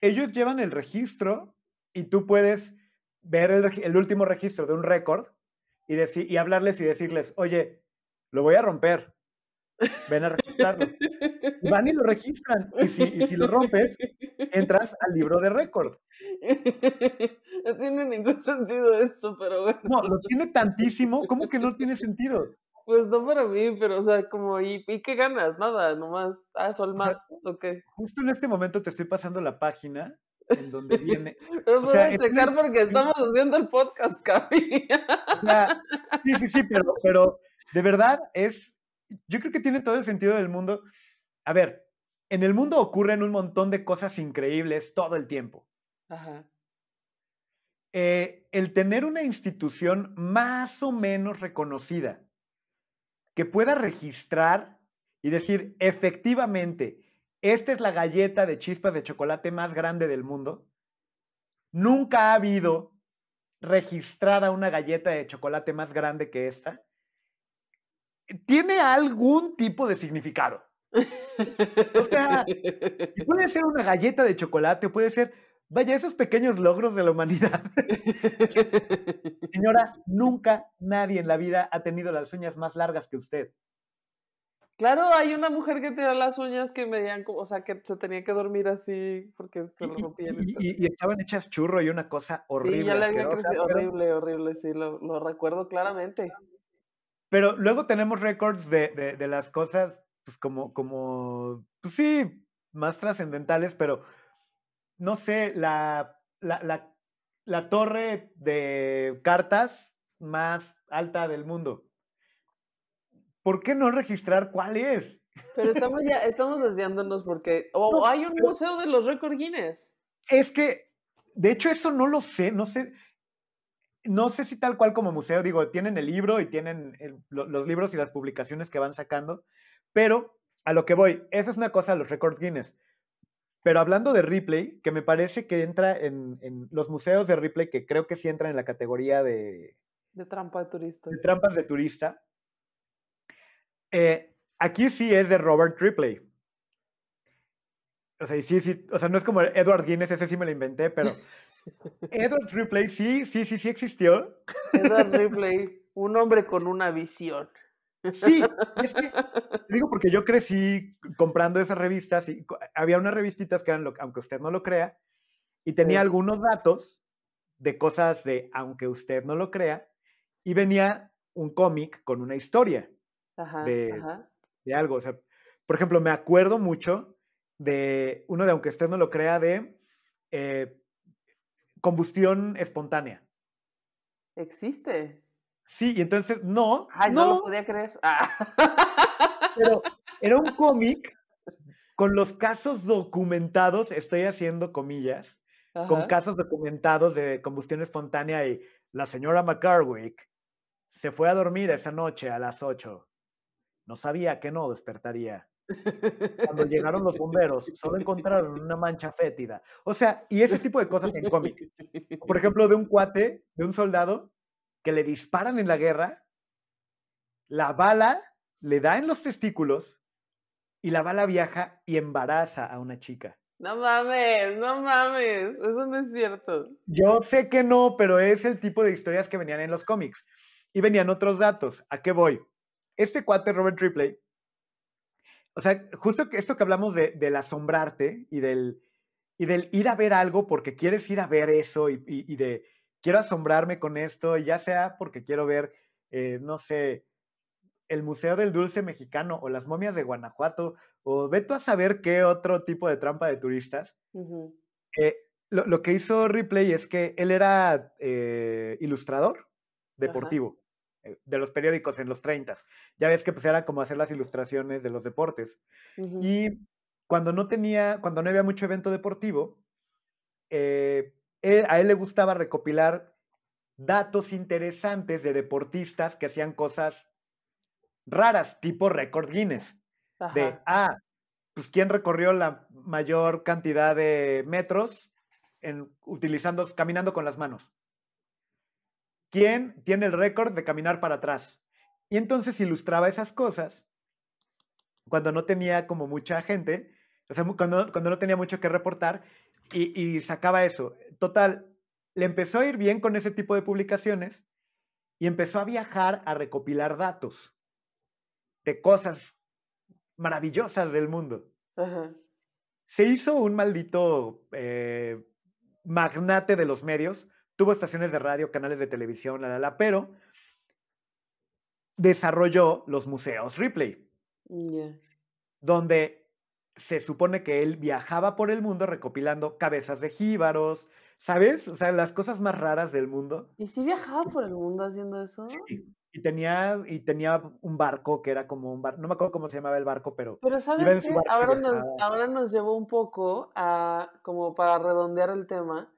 A: ellos llevan el registro y tú puedes ver el, último registro de un récord y, y hablarles y decirles, oye, lo voy a romper ven a registrarlo. van y lo registran. Y si, lo rompes, entras al libro de récord. No tiene ningún sentido esto, pero bueno. No, lo tiene tantísimo. ¿Cómo que no tiene sentido?
B: Pues no para mí, pero o sea, como, ¿y, y qué ganas? Nada, nomás, ah, sol más, ¿lo Justo en este momento te estoy pasando la
A: página en donde viene.
B: Pero puedes
A: checar porque estamos haciendo el podcast, Cami sí, sí, sí, pero de verdad es yo creo que tiene todo el sentido del mundo. A ver, en el mundo ocurren un montón de cosas increíbles todo el tiempo. Ajá. Eh, el tener una institución más o menos reconocida que pueda registrar y decir, efectivamente, esta es la galleta de chispas de chocolate más grande del mundo. Nunca ha habido registrada una galleta de chocolate más grande que esta tiene algún tipo de significado. O sea, puede ser una galleta de chocolate, puede ser, vaya, esos pequeños logros de la humanidad. Señora, nunca nadie en la vida ha tenido las uñas más largas que usted.
B: Claro, hay una mujer que tenía las uñas que medían, o sea, que se tenía que dormir así porque se rompían.
A: Y, estaban hechas churro y una cosa horrible. horrible,
B: horrible, sí, lo recuerdo claramente.
A: Pero luego tenemos récords de, las cosas, pues, como, como, pues sí, más trascendentales, pero no sé, la, la, torre de cartas más alta del mundo. ¿Por qué no registrar cuál es?
B: Pero estamos ya, estamos desviándonos porque hay un museo de los récords Guinness.
A: Es que, de hecho, eso no lo sé, no sé, no sé si tal cual como museo, digo, tienen el libro y tienen los libros y las publicaciones que van sacando, pero a lo que voy, esa es una cosa de los Record Guinness. Pero hablando de Ripley, que me parece que entra en, los museos de Ripley, que creo que sí entran en la categoría de...
B: De trampa de turistas. De
A: trampas de turista. Eh, aquí sí es de Robert Ripley. o sea, no es como Edward Guinness, ese sí me lo inventé, pero Edward Ripley, sí, sí, sí, sí existió.
B: Edward Ripley, un hombre con una visión. Sí, es que,
A: digo porque yo crecí comprando esas revistas y había unas revistitas que eran, aunque usted no lo crea, y tenía algunos datos de cosas de, aunque usted no lo crea, y venía un cómic con una historia de, algo. por ejemplo, me acuerdo mucho de uno de, aunque usted no lo crea, de eh, combustión espontánea. Existe. Sí, y entonces no. Ay, no, lo
B: podía creer. Ah.
A: Pero era un cómic con los casos documentados, estoy haciendo comillas, con casos documentados de combustión espontánea y la señora McGarwick se fue a dormir esa noche a las 8. No sabía que no despertaría. Cuando llegaron los bomberos, solo encontraron una mancha fétida. O sea, y ese tipo de cosas en cómic. Por ejemplo, de un cuate, de un soldado, que le disparan en la guerra, la bala le da en los testículos y la bala viaja y embaraza a una chica.
B: No mames, no mames, eso no es cierto.
A: Yo sé que no, pero es el tipo de historias que venían en los cómics. Y venían otros datos. ¿A qué voy? Este cuate, Robert Ripley, o sea, justo esto que hablamos de, del asombrarte y del, y del ir a ver algo porque quieres ir a ver eso y, de quiero asombrarme con esto, ya sea porque quiero ver, eh, no sé, el Museo del Dulce Mexicano o las momias de Guanajuato o ve tú a saber qué otro tipo de trampa de turistas. Eh, lo, que hizo Ripley es que él era eh, ilustrador deportivo. Eh, de los periódicos en los 30. Ya ves que pues era como hacer las ilustraciones de los deportes. Y cuando no tenía, cuando no había mucho evento deportivo, eh, a él le gustaba recopilar datos interesantes de deportistas que hacían cosas raras, tipo récord Guinness. De, ah, pues quién recorrió la mayor cantidad de metros en, utilizando, caminando con las manos quién tiene el récord de caminar para atrás. Y entonces ilustraba esas cosas cuando no tenía como mucha gente, o sea, cuando, cuando no tenía mucho que reportar y, sacaba eso. Total, le empezó a ir bien con ese tipo de publicaciones y empezó a viajar a recopilar datos de cosas maravillosas del mundo. Se hizo un maldito eh, magnate de los medios tuvo estaciones de radio, canales de televisión, la, la, la, pero desarrolló los museos Ripley, donde se supone que él viajaba por el mundo recopilando cabezas de jíbaros, ¿sabes? O sea, las cosas más raras del mundo.
B: ¿Y si viajaba por el mundo haciendo eso? Sí.
A: Y tenía, y tenía un barco que era como un barco, no me acuerdo cómo se llamaba el barco, pero... Pero sabes que ahora nos,
B: ahora nos llevó un poco a, como para redondear el tema,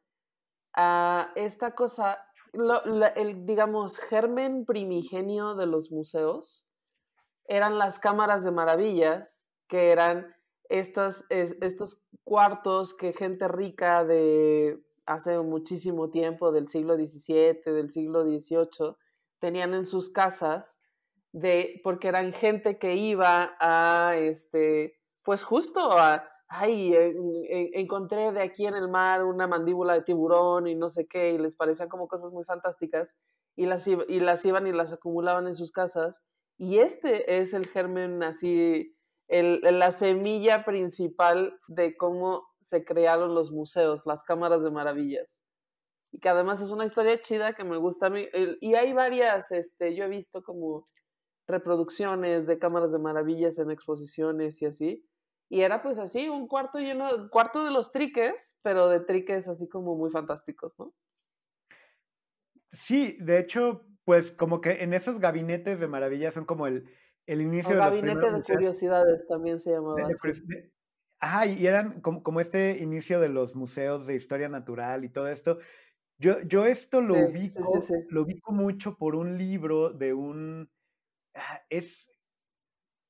B: a esta cosa, el, digamos, germen primigenio de los museos eran las cámaras de maravillas, que eran estos cuartos que gente rica de hace muchísimo tiempo, del siglo XVII, del siglo XVIII, tenían en sus casas, de, porque eran gente que iba a, este, pues justo a ay, eh, encontré de aquí en el mar una mandíbula de tiburón y no sé qué, y les parecían como cosas muy fantásticas, y las, y las iban y las acumulaban en sus casas. Y este es el germen así, el, la semilla principal de cómo se crearon los museos, las cámaras de maravillas. Y que además es una historia chida que me gusta a mí. Y hay varias, este, yo he visto como reproducciones de cámaras de maravillas en exposiciones y así. Y era pues así, un cuarto lleno, un cuarto de los triques, pero de triques así como muy fantásticos, ¿no? Sí, de hecho,
A: pues como que en esos gabinetes de maravilla son como el, el inicio de gabinete de curiosidades
B: también se llamaba. así.
A: ajá, y eran como, este inicio de los museos de historia natural y todo esto. Yo, yo esto lo ubico, lo ubico mucho por un libro de un ah, es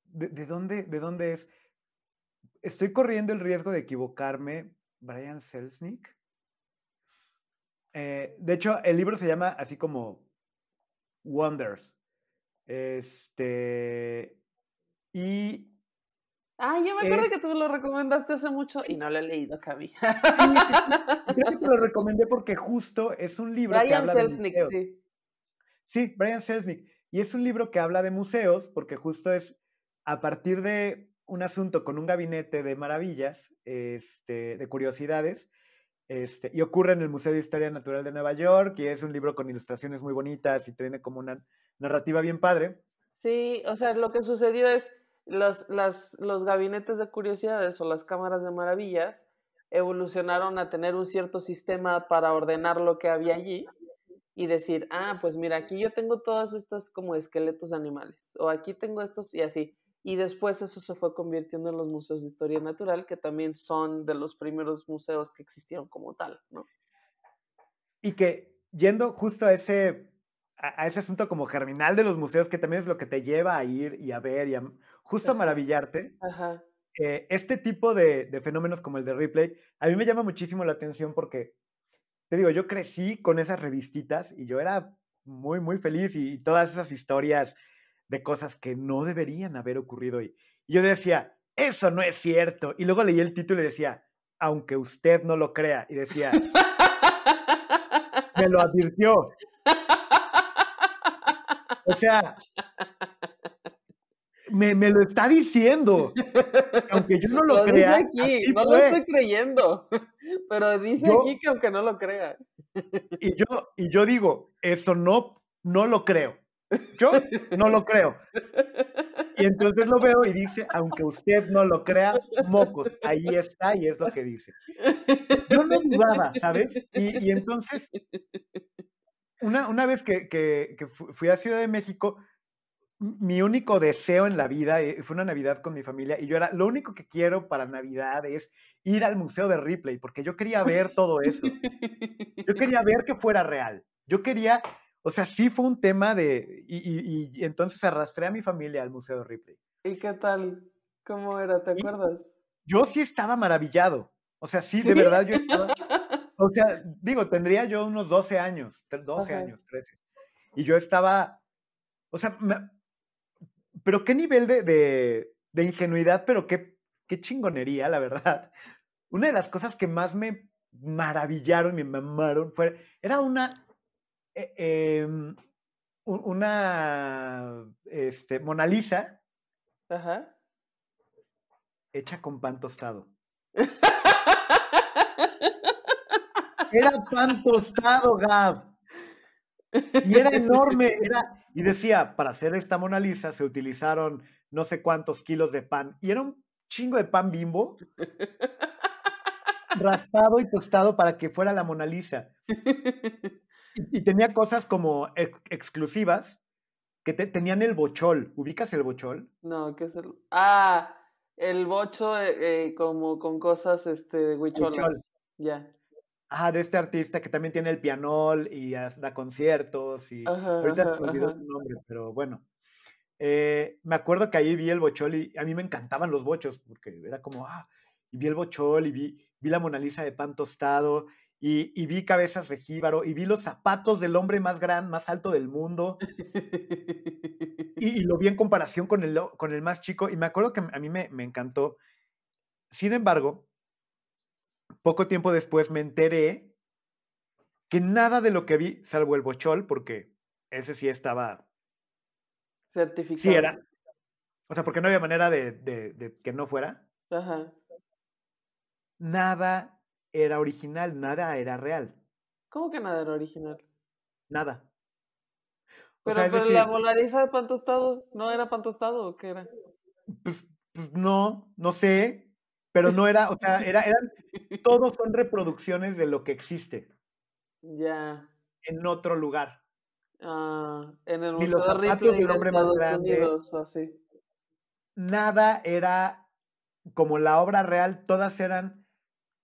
A: de dónde de dónde es? estoy corriendo el riesgo de equivocarme, Brian Selznick. Eh, de hecho, el libro se llama así como Wonders. Este. Y.
B: Ah, yo me acuerdo que tú me lo recomendaste hace mucho y no lo he leído, Cami.
A: Yo te lo recomendé porque justo es un libro Brian que habla Selznick, de sí. Sí, Brian Selznick. Y es un libro que habla de museos porque justo es a partir de un asunto con un gabinete de maravillas, este, de curiosidades, este, y ocurre en el Museo de Historia Natural de Nueva York, y es un libro con ilustraciones muy bonitas y tiene como una narrativa bien padre.
B: Sí, o sea, lo que sucedió es los, las, los gabinetes de curiosidades o las cámaras de maravillas evolucionaron a tener un cierto sistema para ordenar lo que había allí y decir, ah, pues mira, aquí yo tengo todas estas como esqueletos animales, o aquí tengo estos y así y después eso se fue convirtiendo en los museos de historia natural, que también son de los primeros museos que existieron como tal, ¿no?
A: Y que yendo justo a ese, a, ese asunto como germinal de los museos, que también es lo que te lleva a ir y a ver y justo a maravillarte, eh, este tipo de, fenómenos como el de Replay, a mí me llama muchísimo la atención porque, te digo, yo crecí con esas revistitas y yo era muy, muy feliz y todas esas historias de cosas que no deberían haber ocurrido. Y yo decía, eso no es cierto. Y luego leí el título y decía, aunque usted no lo crea. Y decía, me lo advirtió. O sea, me, lo está diciendo. Aunque yo no lo, crea. aquí, no lo estoy
B: creyendo. Pero dice aquí que aunque no lo crea.
A: Y yo, y yo digo, eso no, no lo creo. Yo no lo creo. Y entonces lo veo y dice, aunque usted no lo crea, mocos, ahí está y es lo que dice. Yo no dudaba, ¿sabes? Y, entonces, una, vez que, que, fui a Ciudad de México, mi único deseo en la vida eh, fue una Navidad con mi familia y yo era, lo único que quiero para Navidad es ir al Museo de Ripley, porque yo quería ver todo eso. Yo quería ver que fuera real. Yo quería o sea, sí fue un tema de... Y, entonces arrastré a mi familia al Museo Ripley. ¿Y qué tal?
B: ¿Cómo era? ¿Te acuerdas?
A: Yo sí estaba maravillado. O sea, sí, de verdad yo estaba... o sea, digo, tendría yo unos 12 años, 12 años, 13. Y yo estaba... O sea, pero qué nivel de, de, ingenuidad, pero qué, qué chingonería, la verdad. Una de las cosas que más me maravillaron, y me mamaron, fue, era una eh, em, una este, Mona Lisa hecha con pan tostado. era pan tostado, Gab. Y era enorme, era, y decía, para hacer esta Mona Lisa se utilizaron no sé cuántos kilos de pan, y era un chingo de pan bimbo, raspado y tostado para que fuera la Mona Lisa. y tenía cosas como exclusivas que tenían el bochol. ¿Ubicas el bochol?
B: No, ¿qué es el...? Ah, el bocho eh, eh, como con cosas este, huicholas. Ya.
A: Ah, de este artista que también tiene el pianol y da conciertos y... Ahorita me olvidó su nombre, pero bueno. Eh, me acuerdo que ahí vi el bochol y a mí me encantaban los bochos porque era como, ah, y vi el bochol y vi, vi la Mona Lisa de pan tostado y, vi cabezas de jíbaro y vi los zapatos del hombre más gran, más alto del mundo. y, lo vi en comparación con el, con el más chico y me acuerdo que a mí me, encantó. Sin embargo, poco tiempo después me enteré que nada de lo que vi, salvo el bochol, porque ese sí estaba... Certificado. Sí era. O sea, porque no había manera de, de que no fuera. Ajá. Nada era original,
B: nada era real. ¿Cómo que nada era original? Nada. Pero, pero la molariza de Pantostado ¿no era pan o qué era?
A: Pues, pues, no, no sé, pero no era, o sea, era, eran, todos son reproducciones de lo que existe.
B: Ya. En otro lugar. Ah, en el Museo de del más grande,
A: Nada era como la obra real, todas eran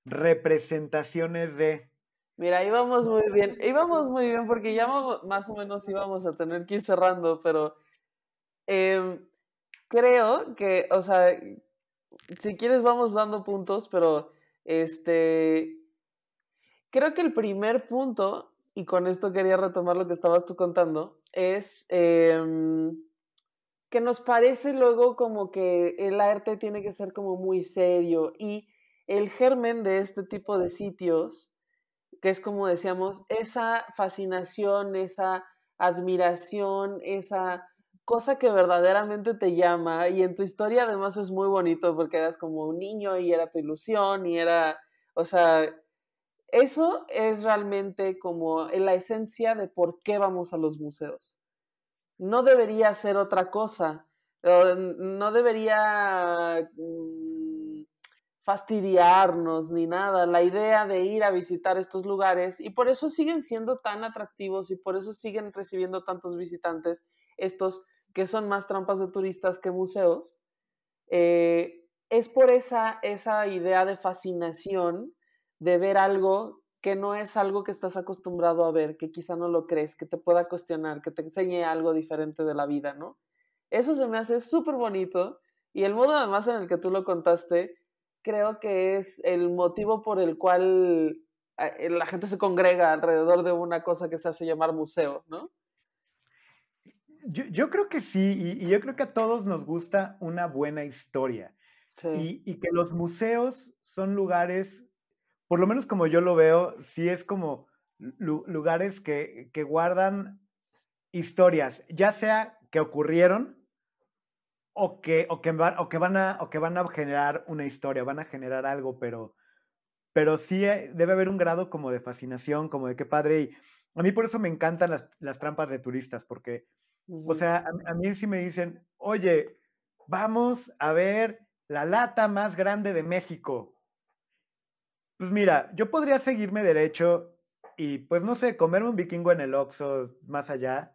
A: representaciones de...
B: Mira, íbamos muy bien, íbamos muy bien porque ya más o menos íbamos a tener que ir cerrando, pero em, creo que, o sea, si quieres vamos dando puntos, pero este, creo que el primer punto, y con esto quería retomar lo que estabas tú contando, es em, que nos parece luego como que el arte tiene que ser como muy serio y el germen de este tipo de sitios, que es como decíamos, esa fascinación, esa admiración, esa cosa que verdaderamente te llama y en tu historia además es muy bonito porque eras como un niño y era tu ilusión y era, o sea, eso es realmente como la esencia de por qué vamos a los museos. No debería ser otra cosa, no debería mm, fastidiarnos ni nada, la idea de ir a visitar estos lugares y por eso siguen siendo tan atractivos y por eso siguen recibiendo tantos visitantes, estos que son más trampas de turistas que museos, eh, es por esa, esa idea de fascinación de ver algo que no es algo que estás acostumbrado a ver, que quizá no lo crees, que te pueda cuestionar, que te enseñe algo diferente de la vida, ¿no? Eso se me hace súper bonito y el modo además en el que tú lo contaste creo que es el motivo por el cual ah, eh, la gente se congrega alrededor de una cosa que se hace llamar museo, ¿no?
A: Yo, creo que sí, y, yo creo que a todos nos gusta una buena historia. Y, que los museos son lugares, por lo menos como yo lo veo, sí es como lugares que, guardan historias, ya sea que ocurrieron o que, o que, van, o que, van, a, generar una historia, van a generar algo, pero, pero sí eh, debe haber un grado como de fascinación, como de qué padre. Y a mí por eso me encantan las, trampas de turistas, porque, o sea, a, mí sí me dicen, oye, vamos a ver la lata más grande de México. Pues mira, yo podría seguirme derecho y pues no sé, comerme un vikingo en el Oxxo más allá,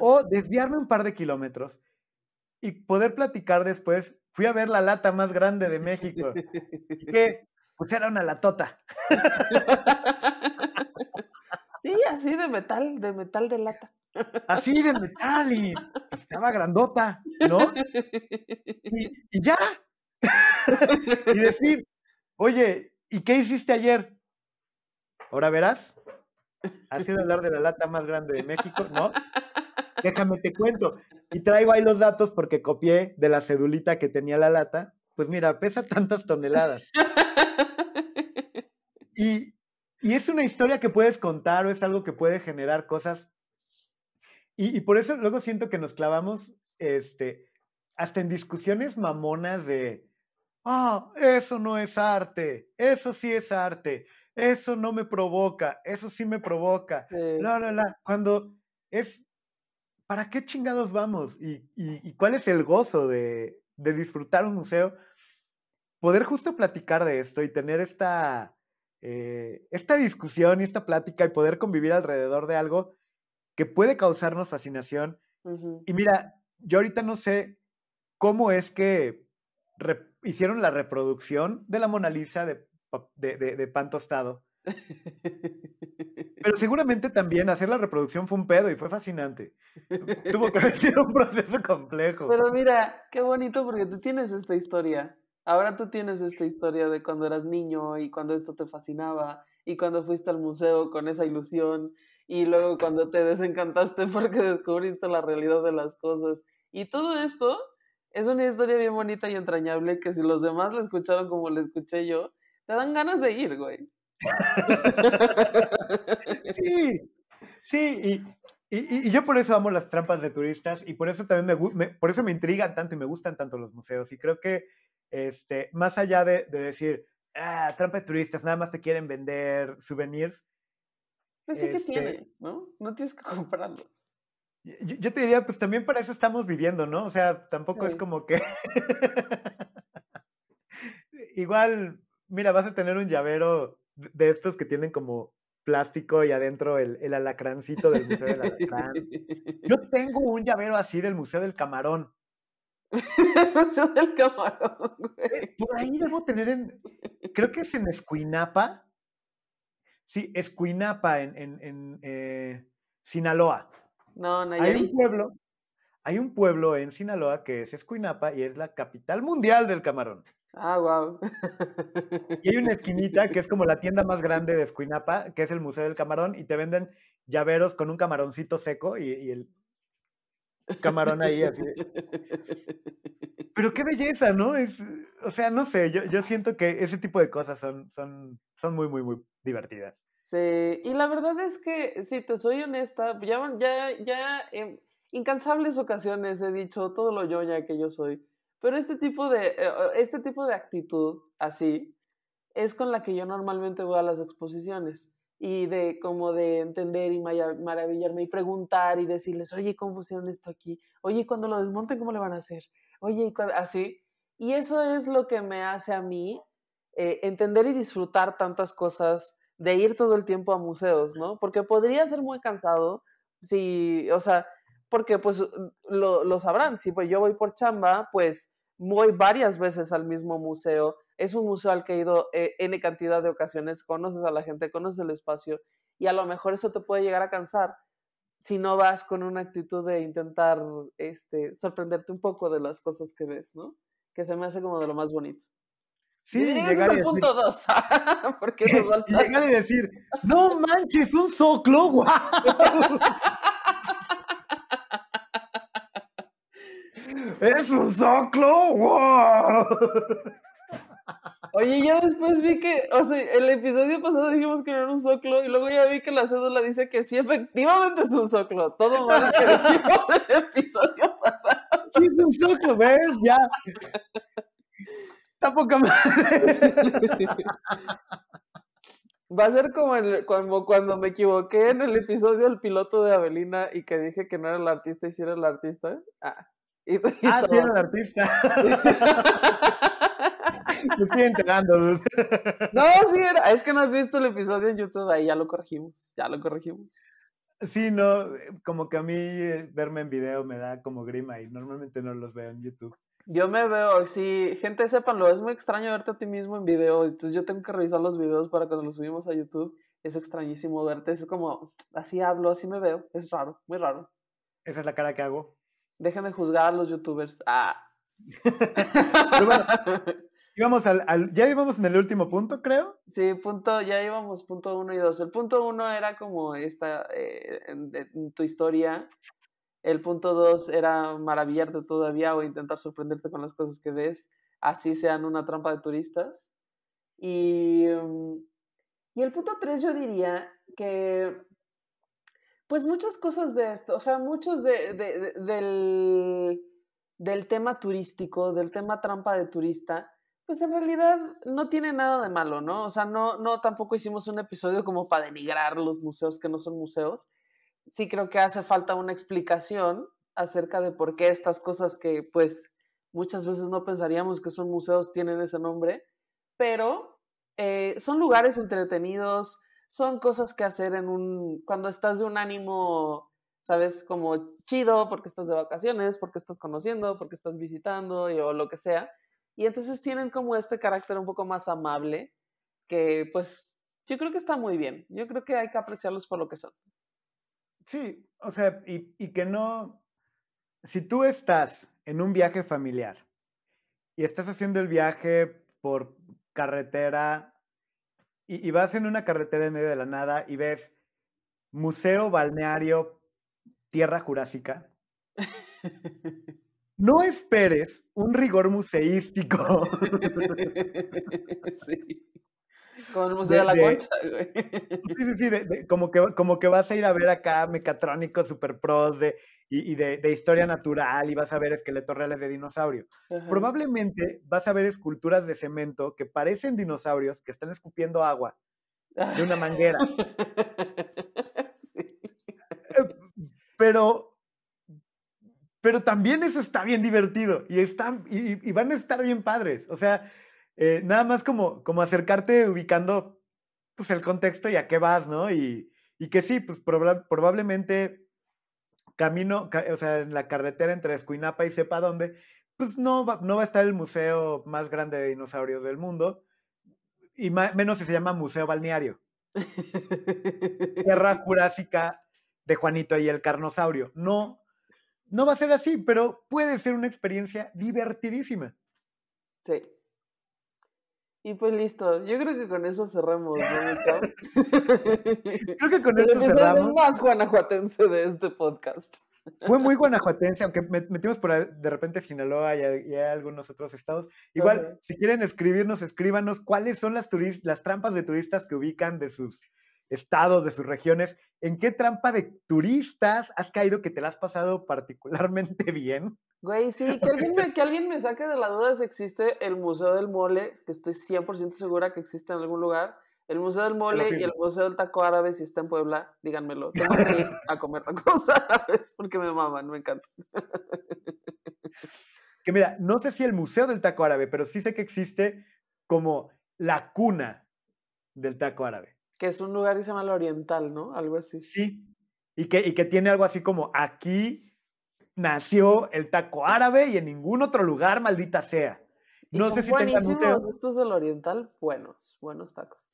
A: o desviarme un par de kilómetros y poder platicar después, fui a ver la lata más grande de México, que pues era una latota.
B: Sí, así de metal, de metal de lata. Así
A: de metal y pues, estaba grandota, ¿no? Y, y ya. Y decir, oye, ¿y qué hiciste ayer? Ahora verás. Así de hablar de la lata más grande de México, ¿no? déjame te cuento. Y traigo ahí los datos porque copié de la cedulita que tenía la lata. Pues mira, pesa tantas toneladas. Y, es una historia que puedes contar o es algo que puede generar cosas. Y, por eso luego siento que nos clavamos este, hasta en discusiones mamonas de, ah, eso no es arte, eso sí es arte, eso no me provoca, eso sí me provoca, la, la, la, cuando es ¿para qué chingados vamos? ¿Y, cuál es el gozo de, disfrutar un museo? Poder justo platicar de esto y tener esta, eh, esta discusión y esta plática y poder convivir alrededor de algo que puede causarnos fascinación. Y mira, yo ahorita no sé cómo es que hicieron la reproducción de la Mona Lisa de, de, de, de pan tostado pero seguramente también hacer la reproducción fue un pedo y fue fascinante. Tuvo que haber sido un proceso complejo.
B: Pero mira, qué bonito porque tú tienes esta historia. Ahora tú tienes esta historia de cuando eras niño y cuando esto te fascinaba y cuando fuiste al museo con esa ilusión y luego cuando te desencantaste porque descubriste la realidad de las cosas. Y todo esto es una historia bien bonita y entrañable que si los demás la escucharon como la escuché yo, te dan ganas de ir, güey.
A: sí, sí, y, y, yo por eso amo las trampas de turistas y por eso también me, por eso me intrigan tanto y me gustan tanto los museos. Y creo que este, más allá de, decir, ah, trampa de turistas, nada más te quieren vender souvenirs.
B: Pues sí que este tienen
A: ¿no? No tienes que comprarlos. Yo, te diría, pues también para eso estamos viviendo, ¿no? O sea, tampoco es como que... Igual, mira, vas a tener un llavero de estos que tienen como plástico y adentro el, el alacrancito del Museo del Alacrán. Yo tengo un llavero así del Museo del Camarón. Museo del Camarón, eh, Por ahí debo tener en. Creo que es en Escuinapa. Sí, Escuinapa, en, eh, Sinaloa.
B: No, Hay un
A: pueblo. Hay un pueblo en Sinaloa que es Escuinapa y es la capital mundial del camarón. Ah, wow. Y hay una esquinita que es como la tienda más grande de Escuinapa, que es el Museo del Camarón, y te venden llaveros con un camaroncito seco y, el camarón ahí así. Pero qué belleza, ¿no? Es, o sea, no sé, yo, yo siento que ese tipo de cosas son, son, son muy, muy, muy divertidas.
B: Sí, y la verdad es que, si te soy honesta, ya, ya, ya en incansables ocasiones he dicho todo lo yoña que yo soy. Pero este tipo de, eh, este tipo de actitud así es con la que yo normalmente voy a las exposiciones y de como de entender y maravillarme y preguntar y decirles, oye, ¿cómo hicieron esto aquí? Oye, cuando lo desmonten, ¿cómo le van a hacer? Oye, así. Y eso es lo que me hace a mí eh, entender y disfrutar tantas cosas de ir todo el tiempo a museos, ¿no? Porque podría ser muy cansado si, o sea, porque pues lo, sabrán, si pues yo voy por chamba, pues voy varias veces al mismo museo, es un museo al que he ido eh, N cantidad de ocasiones, conoces a la gente, conoces el espacio y a lo mejor eso te puede llegar a cansar si no vas con una actitud de intentar este, sorprenderte un poco de las cosas que ves, ¿no? Que se me hace como de lo más bonito. Sí, llegar es el punto dos, porque nos y llegar decir, no manches, un soclo, ¡guau! ¡Es un soclo! ¡Wow! Oye, ya después vi que, o sea, el episodio pasado dijimos que no era un soclo y luego ya vi que la cédula dice que sí, efectivamente es un soclo. Todo mal que dijimos el episodio
A: pasado. Sí, es un soclo, ¿ves? Ya.
B: Tampoco poca Va a ser como cuando, cuando me equivoqué en el episodio del piloto de Avelina y que dije que no era el artista y si era el artista. Ah. Pues, ah, eres artista.
A: Me estoy enterando. no,
B: sí, es que no has visto el episodio en YouTube, ahí ya lo corregimos, ya lo corregimos. Sí, no,
A: como que a mí eh, verme
B: en video me da como grima y normalmente no los veo en YouTube. Yo me veo, sí, gente, sépanlo, es muy extraño verte a ti mismo en video, entonces yo tengo que revisar los videos para cuando los subimos a YouTube, es extrañísimo verte, es como, así hablo, así me veo, es raro, muy raro. Esa es la cara que hago. Déjame juzgar a los youtubers. Ah.
A: al, ya íbamos en el último punto, creo.
B: Sí, punto, ya íbamos punto uno y dos. El punto uno era como esta, eh, tu historia. El punto dos era maravillarte todavía o intentar sorprenderte con las cosas que ves, así sean una trampa de turistas. Y, mm, y el punto tres yo diría que pues muchas cosas de esto, o sea, muchos de, del, tema turístico, del tema trampa de turista, pues en realidad no tiene nada de malo, ¿no? O sea, no, no tampoco hicimos un episodio como para denigrar los museos que no son museos. Sí creo que hace falta una explicación acerca de por qué estas cosas que pues muchas veces no pensaríamos que son museos tienen ese nombre, pero eh, son lugares entretenidos, son cosas que hacer en un, cuando estás de un ánimo, sabes, como chido, porque estás de vacaciones, porque estás conociendo, porque estás visitando y, o lo que sea. Y entonces tienen como este carácter un poco más amable, que pues yo creo que está muy bien. Yo creo que hay que apreciarlos por lo que son.
A: Sí, o sea, y, y que no, si tú estás en un viaje familiar y estás haciendo el viaje por carretera y, vas en una carretera en medio de la nada y ves Museo Balneario Tierra Jurásica. No esperes un rigor museístico.
B: Sí. Como el Museo de, la Concha, güey.
A: Sí, sí, sí, como, que, como que vas a ir a ver acá mecatrónicos super pros de y, de, historia natural y vas a ver esqueletos reales de dinosaurio. Probablemente vas a ver esculturas de cemento que parecen dinosaurios que están escupiendo agua de una manguera. Pero, pero también eso está bien divertido y, están, y, van a estar bien padres. O sea, eh, nada más como, como acercarte ubicando pues el contexto y a qué vas, ¿no? Y, que sí, pues probablemente camino, o sea, en la carretera entre Escuinapa y sepa dónde, pues no va, no va a estar el museo más grande de dinosaurios del mundo, y menos si se llama Museo Balneario. Tierra Jurásica de Juanito y el Carnosaurio. No, no va a ser así, pero puede ser una experiencia divertidísima. Sí.
B: Y pues listo, yo creo que con eso cerramos, Creo que con eso cerramos. Es más guanajuatense de este podcast.
A: Fue muy guanajuatense, aunque metimos por de repente Sinaloa y, algunos otros estados. Igual, si quieren escribirnos, escríbanos cuáles son las, las trampas de turistas que ubican de sus estados, de sus regiones. ¿En qué trampa de turistas has caído que te la has pasado particularmente bien?
B: Güey, sí, que alguien, me, alguien me saque de la duda si existe el Museo del Mole, que estoy 100% segura que existe en algún lugar. El Museo del Mole y el Museo del Taco Árabe, si está en Puebla, díganmelo. Tengo que ir a comer tacos árabes porque me maman, me encanta.
A: Que mira, no sé si el Museo del Taco Árabe, pero sí sé que existe como la cuna del taco árabe. Que es un lugar que se llama el Oriental, ¿no? Algo así. Sí. Y que, y que tiene algo así como aquí nació el taco árabe y en ningún otro lugar, maldita sea. no sé si tengan un...
B: Estos del oriental, buenos, buenos tacos.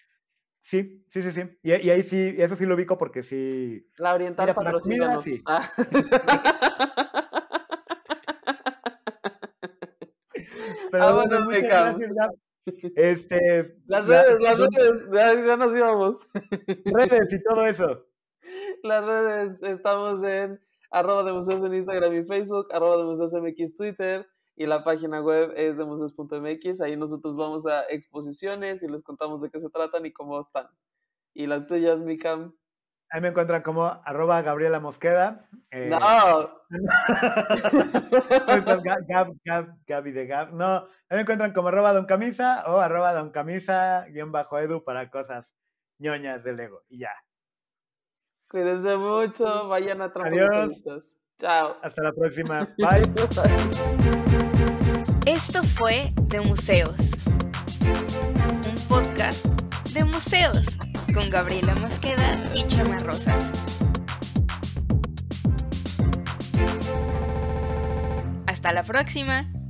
A: Sí, sí, sí, sí. Y, ahí sí, eso sí lo ubico porque sí.
B: La oriental para los Comida, sí. Ah. Pero ah, bueno,
A: Este, las redes, las
B: redes, ya nos íbamos.
A: Redes y todo eso.
B: Las redes, estamos en arroba de museos en Instagram y Facebook, arroba de museos MX Twitter y la página web es de Ahí nosotros vamos a exposiciones y les contamos de qué se tratan y cómo están. Y las tuyas, Micam.
A: Ahí me encuentran como arroba Gabriela Mosqueda. Eh, no. Gab, Gab, Gabi de Gab. No, ahí me encuentran como arroba Don Camisa o arroba Don Camisa guión bajo Edu para cosas ñoñas del ego.
B: Y ya. Cuídense mucho, vayan a Adiós. Chao. Hasta la próxima. Bye. Esto fue De Museos. Un podcast de museos con Gabriela Mosqueda y Chama Rosas. Hasta la próxima.